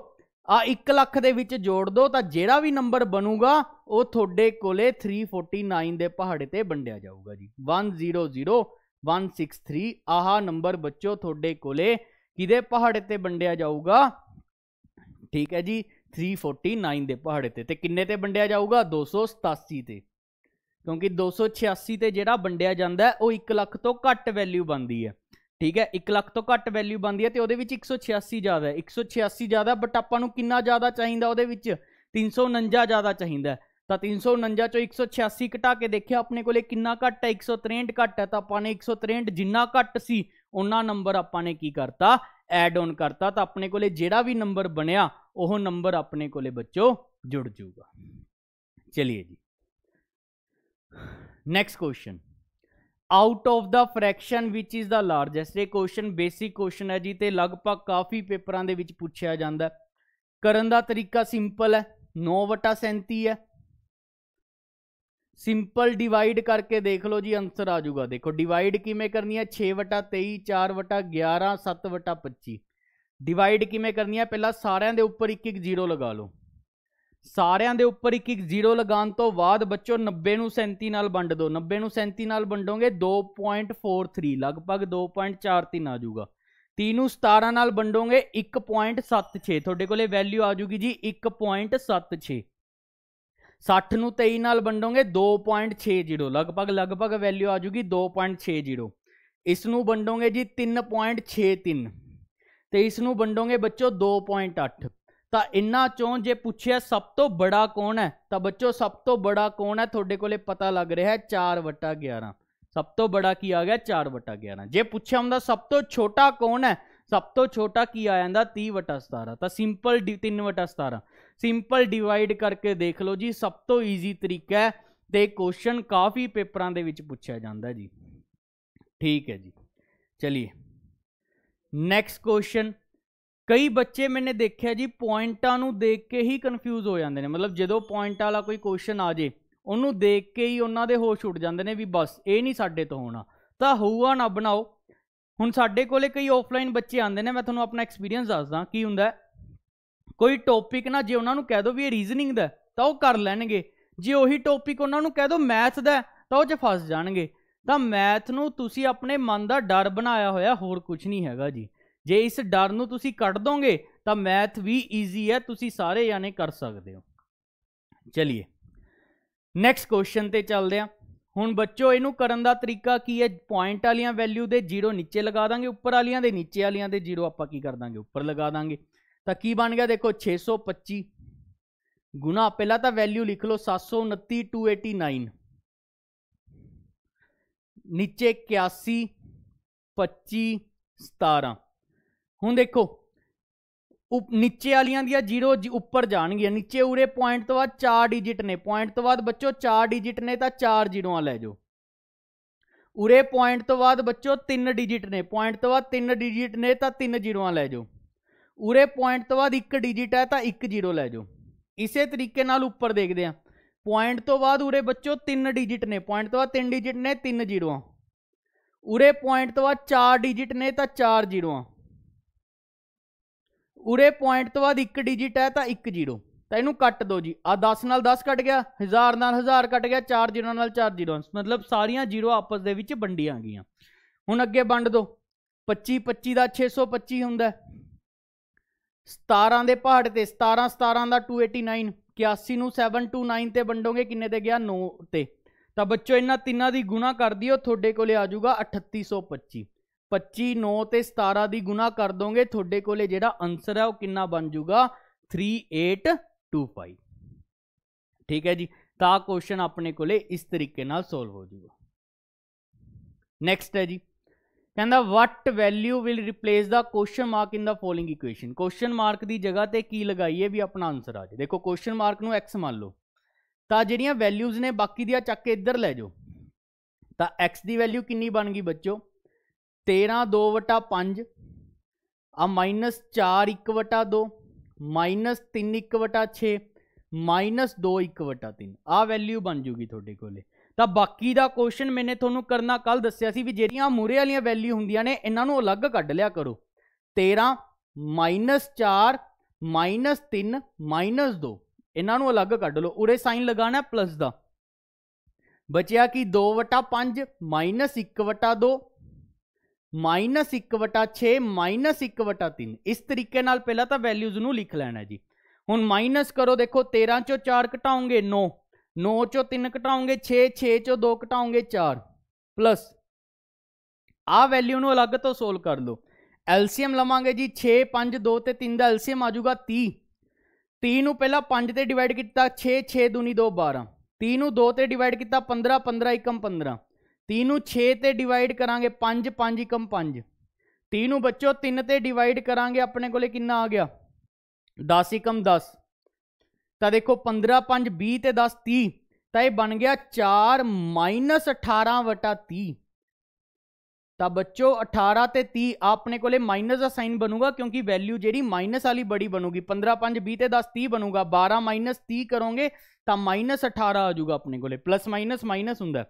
ਆ 1 ਲੱਖ ਦੇ ਵਿੱਚ ਜੋੜ ਦੋ ਤਾਂ ਜਿਹੜਾ ਵੀ ਨੰਬਰ ਬਣੂਗਾ ਉਹ ਤੁਹਾਡੇ ਕੋਲੇ 349 ਦੇ ਪਹਾੜੇ ਤੇ ਵੰਡਿਆ ਜਾਊਗਾ ਜੀ 100163 ਆਹ ਨੰਬਰ ਬੱਚੋ ਤੁਹਾਡੇ ਕੋਲੇ ਕਿਦੇ ਪਹਾੜੇ ਤੇ ਵੰਡਿਆ ਜਾਊਗਾ ਠੀਕ ਹੈ ਜੀ 349 ਦੇ ਪਹਾੜੇ ਤੇ ਤੇ ਕਿੰਨੇ ਤੇ ਵੰਡਿਆ ਜਾਊਗਾ 287 ਤੇ ਕਿਉਂਕਿ 286 ਤੇ ਜਿਹੜਾ ਵੰਡਿਆ ਜਾਂਦਾ ਉਹ 1 ਲੱਖ ਤੋਂ ਘੱਟ ਵੈਲਿਊ ਬਣਦੀ ਹੈ ਠੀਕ ਹੈ 1 ਲੱਖ ਤੋਂ ਘੱਟ ਵੈਲਿਊ ਬਣਦੀ ਹੈ ਤੇ ਉਹਦੇ ਵਿੱਚ 186 ਜ਼ਿਆਦਾ ਹੈ 186 ਜ਼ਿਆਦਾ ਬਟ ਆਪਾਂ ਨੂੰ ਕਿੰਨਾ ਜ਼ਿਆਦਾ ਚਾਹੀਦਾ ਉਹਦੇ ਵਿੱਚ 349 ਜ਼ਿਆਦਾ ਚਾਹੀਦਾ ਤਾਂ 349 ਚੋਂ 186 ਘਟਾ ਕੇ ਦੇਖਿਆ ਆਪਣੇ ਕੋਲੇ ਕਿੰਨਾ ਘੱਟ ਹੈ 163 ਘੱਟ ਹੈ ਤਾਂ ਆਪਾਂ ਨੇ 163 ਜਿੰਨਾ ਘੱਟ ਸੀ ਉਹਨਾਂ ਨੰਬਰ ਆਪਾਂ ਨੇ ਕੀ ਕਰਤਾ ਐਡ ਆਨ ਕਰਤਾ ਤਾਂ ਆਪਣੇ ਕੋਲੇ ਜਿਹੜਾ ਵੀ ਨੰਬਰ ਬਣਿਆ ਉਹ ਨੰਬਰ ਆਪਣੇ ਕੋਲੇ ਬੱਚੋ ਜੁੜ ਜਾਊਗਾ ਚਲਿਏ ਜੀ next question out of the fraction ਵਿਚ ਇਜ਼ ਦਾ ਲਾਰਜੈਸਟ ਇਹ ਕੁਐਸਚਨ ਬੇਸਿਕ ਕੁਐਸਚਨ ਹੈ ਜੀ ਤੇ ਲਗਭਗ ਕਾਫੀ ਪੇਪਰਾਂ ਦੇ ਵਿੱਚ ਪੁੱਛਿਆ ਜਾਂਦਾ ਕਰਨ ਦਾ ਤਰੀਕਾ ਸਿੰਪਲ ਹੈ 9/37 ਹੈ ਸਿੰਪਲ ਡਿਵਾਈਡ ਕਰਕੇ ਦੇਖ ਲਓ ਜੀ ਆਨਸਰ ਆ ਜਾਊਗਾ ਦੇਖੋ ਡਿਵਾਈਡ ਕਿਵੇਂ ਕਰਨੀ ਹੈ 6/23 4/11 7/25 ਡਿਵਾਈਡ ਕਿਵੇਂ ਕਰਨੀ ਹੈ ਪਹਿਲਾਂ ਸਾਰਿਆਂ ਦੇ ਉੱਪਰ ਇੱਕ ਇੱਕ ਜ਼ੀਰੋ ਲਗਾ ਲਓ ਸਾਰਿਆਂ ਦੇ ਉੱਪਰ ਇੱਕ ਇੱਕ ਜ਼ੀਰੋ ਲਗਾਉਣ ਤੋਂ ਬਾਅਦ ਬੱਚੋ 90 ਨੂੰ 37 ਨਾਲ ਵੰਡ ਦਿਓ 90 ਨੂੰ 37 ਨਾਲ ਵੰਡੋਗੇ 2.43 ਲਗਭਗ 2.43 ਆ ਜਾਊਗਾ 3 ਨੂੰ 17 ਨਾਲ ਵੰਡੋਗੇ 1.76 ਤੁਹਾਡੇ ਕੋਲੇ ਵੈਲਿਊ ਆ ਜਾਊਗੀ ਜੀ 1.76 60 ਨੂੰ 23 ਨਾਲ ਵੰਡੋਗੇ 2.60 ਲਗਭਗ ਲਗਭਗ ਵੈਲਿਊ ਆ ਜਾਊਗੀ 2.60 ਇਸ ਨੂੰ ਵੰਡੋਗੇ ਜੀ 3.63 ਤੇ ਇਸ ਨੂੰ ਵੰਡੋਗੇ ਬੱਚੋ 2.8 ਤਾਂ ਇੰਨਾ ਚੋਂ ਜੇ ਪੁੱਛਿਆ ਸਭ ਤੋਂ ਬੜਾ ਕੌਣ ਹੈ ਤਾਂ ਬੱਚੋ ਸਭ ਤੋਂ ਬੜਾ ਕੌਣ ਹੈ ਤੁਹਾਡੇ ਕੋਲੇ ਪਤਾ ਲੱਗ ਰਿਹਾ ਹੈ 4/11 ਸਭ ਤੋਂ ਬੜਾ ਕੀ ਆ ਗਿਆ 4/11 ਜੇ ਪੁੱਛਿਆ ਹੁੰਦਾ ਸਭ ਤੋਂ ਛੋਟਾ ਕੌਣ ਹੈ ਸਭ ਤੋਂ ਛੋਟਾ ਕੀ ਆ ਜਾਂਦਾ 30/17 ਤਾਂ ਸਿੰਪਲ 3/17 ਸਿੰਪਲ ਡਿਵਾਈਡ ਕਰਕੇ ਦੇਖ ਲਓ ਜੀ ਸਭ ਤੋਂ ਈਜ਼ੀ ਤਰੀਕਾ ਹੈ ਤੇ ਕੁਐਸਚਨ ਕਾਫੀ ਪੇਪਰਾਂ ਦੇ ਵਿੱਚ ਪੁੱਛਿਆ ਜਾਂਦਾ ਜੀ ਠੀਕ ਹੈ ਜੀ ਚਲਿਏ ਨੈਕਸਟ ਕੁਐਸਚਨ ਕਈ ਬੱਚੇ ਮੈਨੇ ਦੇਖਿਆ ਜੀ ਪੁਆਇੰਟਾਂ ਨੂੰ ਦੇਖ ਕੇ ਹੀ ਕਨਫਿਊਜ਼ ਹੋ ਜਾਂਦੇ ਨੇ ਮਤਲਬ ਜਦੋਂ ਪੁਆਇੰਟ ਵਾਲਾ ਕੋਈ ਕੁਐਸਚਨ ਆ ਜੇ ਉਹਨੂੰ ਦੇਖ ਕੇ ਹੀ ਉਹਨਾਂ ਦੇ ਹੋਸ਼ ਉੱਡ ਜਾਂਦੇ ਨੇ ਵੀ ਬਸ ਇਹ ਨਹੀਂ ਸਾਡੇ ਤੋਂ ਹੋਣਾ ਤਾਂ ਹੋਊਗਾ ਨਾ ਬਣਾਓ ਹੁਣ ਸਾਡੇ ਕੋਲੇ ਕਈ ਆਫਲਾਈਨ ਬੱਚੇ ਆਉਂਦੇ ਨੇ ਮੈਂ ਤੁਹਾਨੂੰ ਆਪਣਾ ਐਕਸਪੀਰੀਅੰਸ ਦੱਸਦਾ ਕੀ ਹੁੰਦਾ ਕੋਈ ਟੌਪਿਕ ਨਾ ਜੇ ਉਹਨਾਂ ਨੂੰ ਕਹਿ ਦੋ ਵੀ ਇਹ ਰੀਜ਼ਨਿੰਗ ਦਾ ਤਾਂ ਉਹ ਕਰ ਲੈਣਗੇ ਜੇ ਉਹੀ ਟੌਪਿਕ ਉਹਨਾਂ ਨੂੰ ਕਹਿ ਦੋ ਮੈਥ ਦਾ ਤਾਂ ਉਹ 'ਚ ਫਸ ਜਾਣਗੇ ਤਾਂ ਮੈਥ ਨੂੰ ਤੁਸੀਂ ਆਪਣੇ ਮਨ ਦਾ ਡਰ ਬਣਾਇਆ ਹੋਇਆ ਹੋਰ ਕੁਝ ਨਹੀਂ ਹੈਗਾ ਜੀ ਜੇ ਇਸ ਡਰ ਨੂੰ ਤੁਸੀਂ ਕੱਢ ਦੋਗੇ ਤਾਂ ਮੈਥ ਵੀ ਈਜ਼ੀ ਹੈ ਤੁਸੀਂ ਸਾਰੇ ਜਾਣੇ ਕਰ ਸਕਦੇ ਹੋ ਚਲਿਏ ਨੈਕਸਟ ਕੁਐਸਚਨ ਤੇ ਚੱਲਦੇ ਆ ਹੁਣ ਬੱਚੋ ਇਹਨੂੰ ਕਰਨ ਦਾ ਤਰੀਕਾ ਕੀ ਹੈ ਪੁਆਇੰਟ ਵਾਲੀਆਂ ਵੈਲਿਊ ਦੇ ਜ਼ੀਰੋ ਨੀਚੇ ਲਗਾ ਦਾਂਗੇ ਉੱਪਰ ਵਾਲੀਆਂ ਦੇ ਨੀਚੇ ਵਾਲੀਆਂ ਦੇ ਜ਼ੀਰੋ ਆਪਾਂ ਕੀ ਕਰ ਦਾਂਗੇ ਉੱਪਰ ਲਗਾ ਦਾਂਗੇ ਤਾਂ ਕੀ ਬਣ ਗਿਆ ਦੇਖੋ 625 ਗੁਣਾ ਪਹਿਲਾਂ ਤਾਂ ਵੈਲਿਊ ਲਿਖ ਲਓ 729 289 ਨੀਚੇ 81 25 17 ਹੁਣ ਦੇਖੋ ਉਪ ਨੀਚੇ ਵਾਲੀਆਂ ਦੀਆਂ ਜ਼ੀਰੋ ਉੱਪਰ ਜਾਣਗੀਆਂ ਨੀਚੇ ਉਰੇ ਪੁਆਇੰਟ ਤੋਂ ਬਾਅਦ 4 ਡਿਜਿਟ ਨੇ ਪੁਆਇੰਟ ਤੋਂ ਬਾਅਦ ਬੱਚੋ 4 ਡਿਜਿਟ ਨੇ ਤਾਂ 4 ਜ਼ੀਰੋਆਂ ਲੈ ਜਾਓ ਉਰੇ ਪੁਆਇੰਟ ਤੋਂ ਬਾਅਦ ਬੱਚੋ 3 ਡਿਜਿਟ ਨੇ ਪੁਆਇੰਟ ਤੋਂ ਬਾਅਦ 3 ਡਿਜਿਟ ਨੇ ਤਾਂ 3 ਜ਼ੀਰੋਆਂ ਲੈ ਜਾਓ ਉਰੇ ਪੁਆਇੰਟ ਤੋਂ ਬਾਅਦ 1 ਡਿਜਿਟ ਹੈ ਤਾਂ 1 ਜ਼ੀਰੋ ਲੈ ਜਾਓ ਇਸੇ ਤਰੀਕੇ ਨਾਲ ਉੱਪਰ ਦੇਖਦੇ ਆ ਪੁਆਇੰਟ ਤੋਂ ਬਾਅਦ ਉਰੇ ਬੱਚੋ 3 ਡਿਜਿਟ ਨੇ ਪੁਆਇੰਟ ਤੋਂ ਬਾਅਦ 3 ਡਿਜਿਟ ਨੇ 3 ਜ਼ੀਰੋਆਂ ਉਰੇ ਪੁਆਇੰਟ ਤੋਂ ਬਾਅਦ 4 ਡਿਜਿਟ ਨੇ ਤਾਂ 4 ਜ਼ੀਰੋਆਂ ਉਰੇ ਪੁਆਇੰਟ ਤੋਂ ਬਾਅਦ ਇੱਕ ਡਿਜਿਟ ਹੈ ਤਾਂ 1 ਜ਼ੀਰੋ ਤਾਂ ਇਹਨੂੰ ਕੱਟ ਦਿਓ ਜੀ ਆ 10 ਨਾਲ 10 ਕੱਟ ਗਿਆ 1000 ਨਾਲ 1000 ਕੱਟ ਗਿਆ 4 ਜ਼ੀਰੋ ਨਾਲ 4 ਜ਼ੀਰੋ ਮਤਲਬ ਸਾਰੀਆਂ ਜ਼ੀਰੋ ਆਪਸ ਦੇ ਵਿੱਚ ਵੰਡੀਆਂ ਗਈਆਂ ਹੁਣ ਅੱਗੇ ਵੰਡ ਦਿਓ 25 25 ਦਾ 625 ਹੁੰਦਾ 17 ਦੇ ਪਹਾੜ ਤੇ 17 17 ਦਾ 289 81 ਨੂੰ 729 ਤੇ ਵੰਡੋਗੇ ਕਿੰਨੇ ਤੇ ਗਿਆ 9 ਤੇ ਤਾਂ ਬੱਚੋ ਇਹਨਾਂ ਤਿੰਨਾਂ ਦੀ ਗੁਣਾ ਕਰ ਦਿਓ ਤੁਹਾਡੇ ਕੋਲੇ ਆ ਜਾਊਗਾ 3825 25 9 ਤੇ 17 ਦੀ ਗੁਣਾ ਕਰ ਦੋਗੇ ਤੁਹਾਡੇ ਕੋਲੇ ਜਿਹੜਾ ਆਨਸਰ ਹੈ ਉਹ ਕਿੰਨਾ ਬਣ ਜਾਊਗਾ 3825 ਠੀਕ ਹੈ ਜੀ ਤਾਂ ਕੁਐਸਚਨ ਆਪਣੇ ਕੋਲੇ ਇਸ ਤਰੀਕੇ ਨਾਲ ਸੋਲਵ ਹੋ ਜਾਊਗਾ ਨੈਕਸਟ ਹੈ ਜੀ ਕਹਿੰਦਾ what value will replace the question mark in the following equation question mark ਦੀ ਜਗ੍ਹਾ ਤੇ ਕੀ ਲਗਾਈਏ ਵੀ ਆਪਣਾ ਆਨਸਰ ਆ ਜਾ ਦੇਖੋ ਕੁਐਸਚਨ ਮਾਰਕ ਨੂੰ x ਮੰਨ ਲਓ ਤਾਂ ਜਿਹੜੀਆਂ ਵੈਲਿਊਜ਼ ਨੇ ਬਾਕੀ ਦੀਆਂ ਚੱਕ ਕੇ ਇੱਧਰ ਲੈ ਜਾਓ ਤਾਂ x ਦੀ ਵੈਲਿਊ ਕਿੰਨੀ ਬਣ ਗਈ ਬੱਚੋ 13 2 ਵਟਾ 5 ਆ 4 1 ਵਟਾ 2 3 1 ਵਟਾ 6 2 1 ਵਟਾ 3 ਆ ਵੈਲਿਊ ਬਣ ਜੂਗੀ ਤੁਹਾਡੇ ਕੋਲੇ ਤਾਂ ਬਾਕੀ ਦਾ ਕੁਐਸਚਨ ਮੈਨੇ ਤੁਹਾਨੂੰ ਕਰਨਾ ਕੱਲ ਦੱਸਿਆ ਸੀ ਵੀ ਜਿਹੜੀਆਂ ਮੂਰੇ ਵਾਲੀਆਂ ਵੈਲਿਊ ਹੁੰਦੀਆਂ ਨੇ ਇਹਨਾਂ ਨੂੰ ਅਲੱਗ ਕੱਢ ਲਿਆ ਕਰੋ 13 4 3 2 ਇਹਨਾਂ ਨੂੰ ਅਲੱਗ ਕੱਢ ਲਓ ਉਰੇ ਸਾਈਨ ਲਗਾਣਾ ਪਲੱਸ ਦਾ ਬਚਿਆ ਕਿ 2 ਵਟਾ 5 1 ਵਟਾ 2 -1/6 -1/3 ਇਸ ਤਰੀਕੇ ਨਾਲ ਪਹਿਲਾਂ ਤਾਂ ਵੈਲਿਊਜ਼ ਨੂੰ ਲਿਖ ਲੈਣਾ ਜੀ ਹੁਣ ਮਾਈਨਸ ਕਰੋ ਦੇਖੋ 13 ਚੋਂ 4 ਘਟਾਉਂਗੇ 9 9 ਚੋਂ 3 ਘਟਾਉਂਗੇ 6 6 ਚੋਂ 2 ਘਟਾਉਂਗੇ 4 ਪਲੱਸ ਆ ਵੈਲਿਊ ਨੂੰ ਅਲੱਗ ਤੋਂ ਸੋਲਵ ਕਰ ਲਓ ਐਲਸੀਐਮ ਲਵਾਂਗੇ ਜੀ 6 5 2 ਤੇ 3 ਦਾ ਐਲਸੀਐਮ ਆ ਜਾਊਗਾ 30 30 ਨੂੰ ਪਹਿਲਾਂ 5 ਤੇ ਡਿਵਾਈਡ ਕੀਤਾ 6 6 2 2 12 30 ਨੂੰ 2 ਤੇ ਡਿਵਾਈਡ ਕੀਤਾ 15 15 1 15 30 ਨੂੰ 6 ਤੇ ਡਿਵਾਈਡ ਕਰਾਂਗੇ 5 5 1 5 30 ਨੂੰ ਬੱਚੋ 3 ਤੇ ਡਿਵਾਈਡ ਕਰਾਂਗੇ ਆਪਣੇ ਕੋਲੇ ਕਿੰਨਾ ਆ ਗਿਆ 10 ਇਕਮ 10 ਤਾਂ ਦੇਖੋ 15 5 20 ਤੇ 10 30 ਤਾਂ ਇਹ ਬਣ ਗਿਆ 4 18 30 ਤਾਂ ਬੱਚੋ 18 ਤੇ 30 ਆਪਣੇ ਕੋਲੇ ਮਾਈਨਸ ਦਾ ਸਾਈਨ ਬਣੂਗਾ ਕਿਉਂਕਿ ਵੈਲਿਊ ਜਿਹੜੀ ਮਾਈਨਸ ਵਾਲੀ ਬੜੀ ਬਣੂਗੀ 15 5 20 ਤੇ 10 30 ਬਣੂਗਾ 12 30 ਕਰੋਗੇ ਤਾਂ -18 ਆ ਜਾਊਗਾ ਆਪਣੇ ਕੋਲੇ ਪਲੱਸ ਮਾਈਨਸ ਮਾਈਨਸ ਹੁੰਦਾ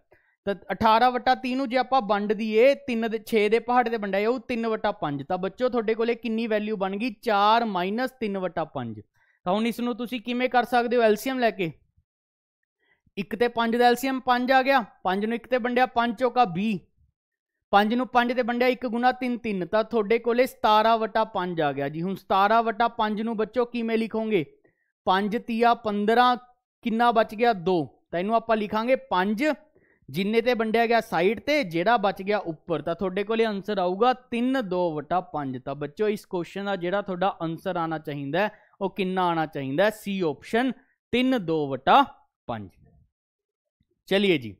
ਤਾਂ 18 ਵਟਾ 3 ਨੂੰ ਜੇ ਆਪਾਂ ਵੰਡ ਦਈਏ 3 ਦੇ 6 ਦੇ ਪਹਾੜੇ ਤੇ ਵੰਡਿਆ ਉਹ 3 ਵਟਾ 5 ਤਾਂ ਬੱਚੋ ਤੁਹਾਡੇ ਕੋਲੇ ਕਿੰਨੀ ਵੈਲਿਊ ਬਣ ਗਈ 4 ਮਾਈਨਸ 3 ਵਟਾ 5 ਤਾਂ ਹੁਣ ਇਸ ਨੂੰ ਤੁਸੀਂ ਕਿਵੇਂ ਕਰ ਸਕਦੇ ਹੋ ਐਲਸੀਐਮ ਲੈ ਕੇ 1 ਤੇ 5 ਦਾ ਐਲਸੀਐਮ 5 ਆ ਗਿਆ 5 ਨੂੰ 1 ਤੇ ਵੰਡਿਆ 5 ਚੋਕਾ 20 5 ਨੂੰ 5 ਤੇ ਵੰਡਿਆ 1 ਗੁਣਾ 3 3 ਤਾਂ ਤੁਹਾਡੇ ਕੋਲੇ 17 ਵਟਾ 5 ਆ ਗਿਆ ਜੀ ਹੁਣ 17 ਵਟਾ 5 ਨੂੰ ਬੱਚੋ ਕਿਵੇਂ ਲਿਖੋਗੇ 5 3 15 ਕਿੰਨਾ ਬਚ ਗਿਆ 2 ਤਾਂ ਇਹਨੂੰ ਆਪਾਂ ਲਿਖਾਂਗੇ 5 ਜਿੰਨੇ ਤੇ ਵੰਡਿਆ ਗਿਆ ਸਾਈਡ ਤੇ ਜਿਹੜਾ ਬਚ ਗਿਆ ਉੱਪਰ ਤਾਂ ਤੁਹਾਡੇ ਕੋਲੇ ਆਨਸਰ ਆਊਗਾ 3 2/5 ਤਾਂ ਬੱਚੋ ਇਸ ਕੁਐਸਚਨ ਦਾ ਜਿਹੜਾ ਤੁਹਾਡਾ ਆਨਸਰ ਆਣਾ ਚਾਹੀਦਾ ਉਹ ਕਿੰਨਾ ਆਣਾ ਚਾਹੀਦਾ ਸੀ ਆਪਸ਼ਨ 3 2/5 ਚਲਿਏ ਜੀ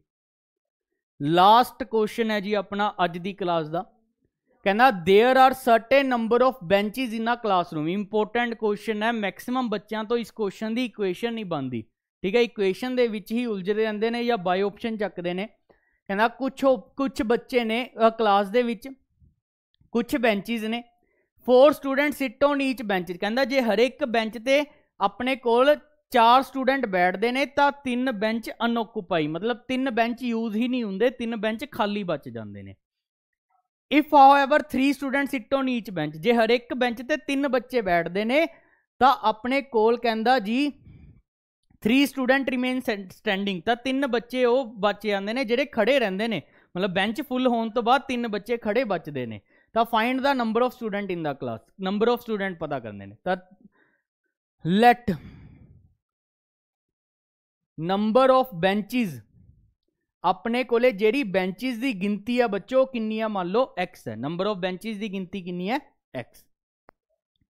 ਲਾਸਟ ਕੁਐਸਚਨ ਹੈ ਜੀ ਆਪਣਾ ਅੱਜ ਦੀ ਕਲਾਸ ਦਾ ਕਹਿੰਦਾ there are certain number of benches in a classroom important question ਹੈ ਮੈਕਸਿਮਮ ਬੱਚਿਆਂ ਤੋਂ ਇਸ ਕੁਐਸਚਨ ਦੀ ਇਕੁਏਸ਼ਨ ਨਹੀਂ ਬਣਦੀ ਠੀਕ ਹੈ ਇਕੁਏਸ਼ਨ ਦੇ ਵਿੱਚ ਹੀ ਉਲਝਦੇ ਰਹਿੰਦੇ ਨੇ ਜਾਂ ਬਾਈ ਆਪਸ਼ਨ ਚੱਕਦੇ ਨੇ ਕਹਿੰਦਾ ਕੁਝ ਕੁਝ ਬੱਚੇ ਨੇ ਕਲਾਸ ਦੇ ਵਿੱਚ ਕੁਝ ਬੈਂਚਸ ਨੇ 4 student sit on each bench ਕਹਿੰਦਾ ਜੇ ਹਰੇਕ ਬੈਂਚ ਤੇ ਆਪਣੇ ਕੋਲ 4 ਸਟੂਡੈਂਟ ਬੈਠਦੇ ਨੇ ਤਾਂ 3 ਬੈਂਚ ਅਨਓਕੂਪਾਈ ਮਤਲਬ 3 ਬੈਂਚ ਯੂਜ਼ ਹੀ ਨਹੀਂ ਹੁੰਦੇ 3 ਬੈਂਚ ਖਾਲੀ ਬਚ ਜਾਂਦੇ ਨੇ if however 3 student sit on each bench ਜੇ ਹਰੇਕ ਬੈਂਚ ਤੇ 3 ਬੱਚੇ ਬੈਠਦੇ ਨੇ ਤਾਂ ਆਪਣੇ ਕੋਲ ਕਹਿੰਦਾ ਜੀ 3 ਸਟੂਡੈਂਟ ਰਿਮੇਨ ਸਟੈਂਡਿੰਗ ਤਾਂ ਤਿੰਨ ਬੱਚੇ ਉਹ ਬਚ ਜਾਂਦੇ ਨੇ ਜਿਹੜੇ ਖੜੇ ਰਹਿੰਦੇ ਨੇ ਮਤਲਬ ਬੈਂਚ ਫੁੱਲ ਹੋਣ ਤੋਂ ਬਾਅਦ ਤਿੰਨ ਬੱਚੇ ਖੜੇ ਬਚਦੇ ਨੇ ਤਾਂ find the number of student in the class number of student ਪਤਾ ਕਰਨੇ ਨੇ ਤਾਂ ਲੈਟ ਨੰਬਰ ਆਫ ਬੈਂਚਸ ਆਪਣੇ ਕੋਲੇ ਜਿਹੜੀ ਬੈਂਚਸ ਦੀ ਗਿਣਤੀ ਆ ਬੱਚੋ ਕਿੰਨੀ ਆ ਮੰਨ ਲਓ x ਹੈ ਨੰਬਰ ਆਫ ਬੈਂਚਸ ਦੀ ਗਿਣਤੀ ਕਿੰਨੀ ਹੈ x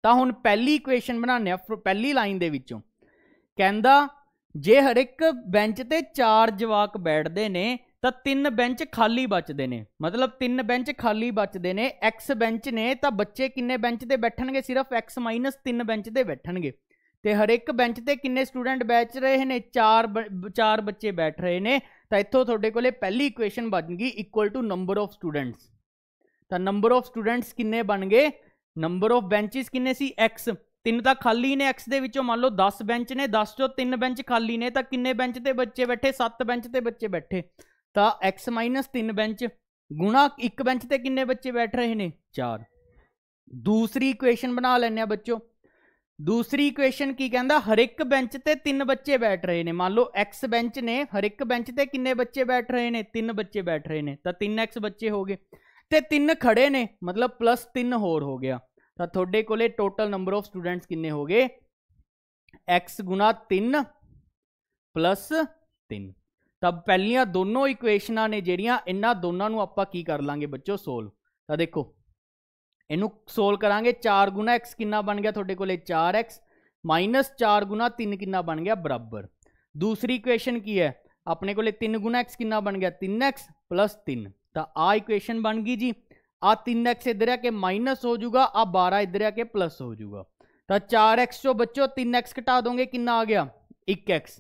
ਤਾਂ ਹੁਣ ਪਹਿਲੀ ਇਕੁਏਸ਼ਨ ਬਣਾਉਂਦੇ ਆ ਪਹਿਲੀ ਲਾਈਨ ਦੇ ਵਿੱਚੋਂ ਕਹਿੰਦਾ ਜੇ ਹਰ ਇੱਕ ਬੈਂਚ ਤੇ ਚਾਰ ਜਵਾਕ ਬੈਠਦੇ ਨੇ ਤਾਂ ਤਿੰਨ ਬੈਂਚ ਖਾਲੀ ਬਚਦੇ ਨੇ ਮਤਲਬ ਤਿੰਨ ਬੈਂਚ ਖਾਲੀ ਬਚਦੇ ਨੇ x ਬੈਂਚ ਨੇ ਤਾਂ ਬੱਚੇ ਕਿੰਨੇ ਬੈਂਚ ਤੇ ਬੈਠਣਗੇ ਸਿਰਫ x 3 ਬੈਂਚ ਤੇ ਬੈਠਣਗੇ ਤੇ ਹਰ ਇੱਕ ਬੈਂਚ ਤੇ ਕਿੰਨੇ ਸਟੂਡੈਂਟ ਬੈਠ ਰਹੇ ਨੇ ਚਾਰ ਚਾਰ ਬੱਚੇ ਬੈਠ ਰਹੇ ਨੇ ਤਾਂ ਇੱਥੋਂ ਤੁਹਾਡੇ ਕੋਲੇ ਪਹਿਲੀ ਇਕੁਏਸ਼ਨ ਬਣ ਗਈ equal to number of students ਤਾਂ ਨੰਬਰ ਆਫ ਸਟੂਡੈਂਟਸ ਕਿੰਨੇ ਬਣ ਗਏ ਨੰਬਰ ਆਫ ਬੈਂਚਸ ਕਿੰਨੇ ਸੀ x ਤਿੰਨ ਤਾਂ ਖਾਲੀ ਨੇ x ਦੇ ਵਿੱਚੋਂ ਮੰਨ ਲਓ 10 ਬੈਂਚ ਨੇ 10 ਚੋਂ ਤਿੰਨ ਬੈਂਚ ਖਾਲੀ ਨੇ ਤਾਂ ਕਿੰਨੇ ਬੈਂਚ ਤੇ ਬੱਚੇ ਬੈਠੇ 7 ਬੈਂਚ ਤੇ ਬੱਚੇ ਬੈਠੇ ਤਾਂ x 3 ਬੈਂਚ ਗੁਣਾ ਇੱਕ ਬੈਂਚ ਤੇ ਕਿੰਨੇ ਬੱਚੇ ਬੈਠ ਰਹੇ ਨੇ 4 ਦੂਸਰੀ ਇਕੁਏਸ਼ਨ ਬਣਾ ਲੈਣੇ ਆ ਬੱਚੋ ਦੂਸਰੀ ਇਕੁਏਸ਼ਨ ਕੀ ਕਹਿੰਦਾ ਹਰ ਇੱਕ ਬੈਂਚ ਤੇ ਤਿੰਨ ਬੱਚੇ ਬੈਠ ਰਹੇ ਨੇ ਮੰਨ ਲਓ x ਬੈਂਚ ਨੇ ਹਰ ਇੱਕ ਬੈਂਚ ਤੇ ਕਿੰਨੇ ਬੱਚੇ ਬੈਠ ਰਹੇ ਨੇ ਤਿੰਨ ਬੱਚੇ ਬੈਠ ਰਹੇ ਨੇ ਤਾਂ 3x ਬੱਚੇ ਹੋ ਗਏ ਤੇ ਤਿੰਨ ਖੜੇ ਨੇ ਮਤਲਬ +3 ਹੋਰ ਹੋ ਗਿਆ ਤਾਂ ਤੁਹਾਡੇ ਕੋਲੇ ਟੋਟਲ ਨੰਬਰ ਆਫ ਸਟੂਡੈਂਟਸ ਕਿੰਨੇ ਹੋਗੇ x 3 3 ਤਾਂ ਪਹਿਲੀਆਂ ਦੋਨੋਂ ਇਕੁਏਸ਼ਨਾਂ ਨੇ ਜਿਹੜੀਆਂ ਇਹਨਾਂ ਦੋਨਾਂ ਨੂੰ ਆਪਾਂ ਕੀ ਕਰ ਲਾਂਗੇ ਬੱਚੋ ਸੋਲਵ ਤਾਂ ਦੇਖੋ ਇਹਨੂੰ ਸੋਲ ਕਰਾਂਗੇ 4 x ਕਿੰਨਾ ਬਣ ਗਿਆ ਤੁਹਾਡੇ ਕੋਲੇ 4x 4 3 ਕਿੰਨਾ ਬਣ ਗਿਆ ਬਰਾਬਰ ਦੂਸਰੀ ਇਕੁਏਸ਼ਨ ਕੀ ਹੈ ਆਪਣੇ ਕੋਲੇ 3 x ਕਿੰਨਾ ਬਣ ਗਿਆ 3x 3 ਤਾਂ ਆ ਇਕੁਏਸ਼ਨ ਬਣ ਗਈ ਜੀ ਆ 3x ਇਧਰ ਆ ਕੇ ਮਾਈਨਸ ਹੋ ਜਾਊਗਾ ਆ 12 ਇਧਰ ਆ ਕੇ ਪਲੱਸ ਹੋ ਜਾਊਗਾ ਤਾਂ 4x ਚੋਂ ਬੱਚੋ 3x ਘਟਾ ਦੋਗੇ ਕਿੰਨਾ ਆ ਗਿਆ 1x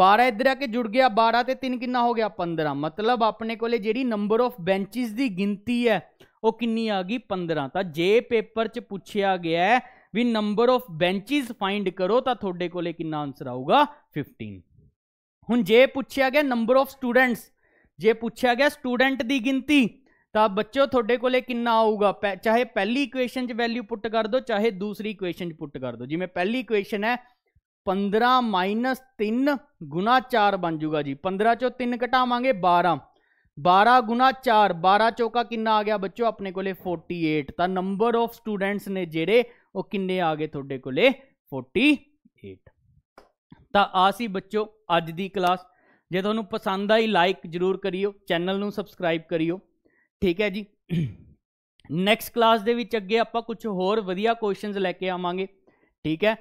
12 ਇਧਰ ਆ ਕੇ ਜੁੜ ਗਿਆ 12 ਤੇ 3 ਕਿੰਨਾ ਹੋ ਗਿਆ 15 ਮਤਲਬ ਆਪਣੇ ਕੋਲੇ ਜਿਹੜੀ ਨੰਬਰ ਆਫ ਬੈਂਚਸ ਦੀ ਗਿਣਤੀ ਹੈ ਉਹ ਕਿੰਨੀ ਆ ਗਈ 15 ਤਾਂ ਜੇ ਪੇਪਰ 'ਚ ਪੁੱਛਿਆ ਗਿਆ ਵੀ ਨੰਬਰ ਆਫ ਬੈਂਚਸ ਫਾਈਂਡ ਕਰੋ ਤਾਂ ਤੁਹਾਡੇ ਕੋਲੇ ਕਿੰਨਾ ਆਨਸਰ ਆਊਗਾ 15 ਹੁਣ ਜੇ ਪੁੱਛਿਆ ਗਿਆ ਨੰਬਰ ਆਫ ਸਟੂਡੈਂਟਸ ਜੇ ਪੁੱਛਿਆ ਗਿਆ ਸਟੂਡੈਂਟ ਦੀ ਗਿਣਤੀ ਤਾਂ ਬੱਚਿਓ ਤੁਹਾਡੇ ਕੋਲੇ ਕਿੰਨਾ ਆਊਗਾ ਚਾਹੇ ਪਹਿਲੀ ਇਕੁਏਸ਼ਨ 'ਚ ਵੈਲਿਊ ਪੁੱਟ ਕਰ ਦੋ ਚਾਹੇ ਦੂਸਰੀ ਇਕੁਏਸ਼ਨ 'ਚ ਪੁੱਟ ਕਰ ਦੋ ਜਿਵੇਂ ਪਹਿਲੀ ਇਕੁਏਸ਼ਨ ਹੈ 15 3 ਗੁਣਾ 4 ਬਣ ਜਾਊਗਾ ਜੀ 15 ਚੋਂ 3 ਘਟਾਵਾਂਗੇ 12 12 ਗੁਣਾ 4 12 ਚੋਕਾ ਕਿੰਨਾ ਆ ਗਿਆ ਬੱਚਿਓ ਆਪਣੇ ਕੋਲੇ 48 ਤਾਂ ਨੰਬਰ ਆਫ ਸਟੂਡੈਂਟਸ ਨੇ ਜਿਹੜੇ ਉਹ ਕਿੰਨੇ ਆ ਗਏ ਤੁਹਾਡੇ ਕੋਲੇ 48 ਤਾਂ ਆ ਸੀ ਬੱਚਿਓ ਅੱਜ ਦੀ ਕਲਾਸ ਜੇ ਤੁਹਾਨੂੰ ਪਸੰਦ ਆਈ ਲਾਈਕ ਜਰੂਰ ਕਰਿਓ ਚੈਨਲ ਨੂੰ ਸਬਸਕ੍ਰਾਈਬ ਕਰਿਓ ਠੀਕ ਹੈ ਜੀ ਨੈਕਸਟ ਕਲਾਸ ਦੇ ਵਿੱਚ ਅੱਗੇ ਆਪਾਂ ਕੁਝ ਹੋਰ ਵਧੀਆ ਕੁਐਸਚਨਸ ਲੈ ਕੇ ਆਵਾਂਗੇ ਠੀਕ ਹੈ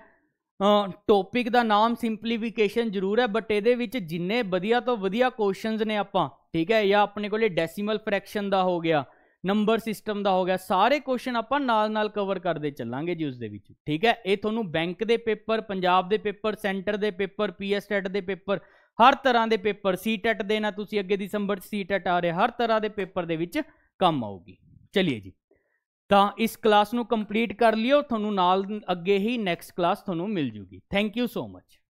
ਟੌਪਿਕ ਦਾ ਨਾਮ ਸਿੰਪਲੀਫਿਕੇਸ਼ਨ ਜ਼ਰੂਰ ਹੈ ਬਟ ਇਹਦੇ ਵਿੱਚ ਜਿੰਨੇ ਵਧੀਆ ਤੋਂ ਵਧੀਆ ਕੁਐਸਚਨਸ ਨੇ ਆਪਾਂ ਠੀਕ ਹੈ ਜਾਂ ਆਪਣੇ ਕੋਲੇ ਡੈਸੀਮਲ ਫ੍ਰੈਕਸ਼ਨ ਦਾ ਹੋ ਗਿਆ ਨੰਬਰ ਸਿਸਟਮ ਦਾ ਹੋ ਗਿਆ ਸਾਰੇ ਕੁਐਸਚਨ ਆਪਾਂ ਨਾਲ-ਨਾਲ ਕਵਰ ਕਰਦੇ ਚੱਲਾਂਗੇ ਜੀ ਉਸ ਦੇ ਵਿੱਚ ਠੀਕ ਹੈ ਇਹ ਤੁਹਾਨੂੰ ਬੈਂਕ ਦੇ ਪੇਪਰ ਪੰਜਾਬ ਦੇ ਪੇਪਰ ਸੈਂਟਰ ਦੇ ਪੇਪਰ ਪੀਐਸਟੈਟ ਦੇ ਪੇਪਰ ਹਰ ਤਰ੍ਹਾਂ ਦੇ ਪੇਪਰ ਸੀਟੈਟ ਦੇ ਨਾਲ ਤੁਸੀਂ ਅੱਗੇ ਦਸੰਬਰ ਚ ਸੀਟੈਟ ਆ ਰਿਹਾ ਹਰ ਤਰ੍ਹਾਂ ਦੇ ਪੇਪਰ ਦੇ ਵਿੱਚ ਕੰਮ ਆਊਗੀ ਚਲਿਏ ਜੀ ਤਾਂ ਇਸ ਕਲਾਸ ਨੂੰ ਕੰਪਲੀਟ ਕਰ ਲਿਓ ਤੁਹਾਨੂੰ ਨਾਲ ਅੱਗੇ ਹੀ ਨੈਕਸਟ ਕਲਾਸ ਤੁਹਾਨੂੰ ਮਿਲ ਜੂਗੀ ਥੈਂਕ ਯੂ ਸੋ ਮਚ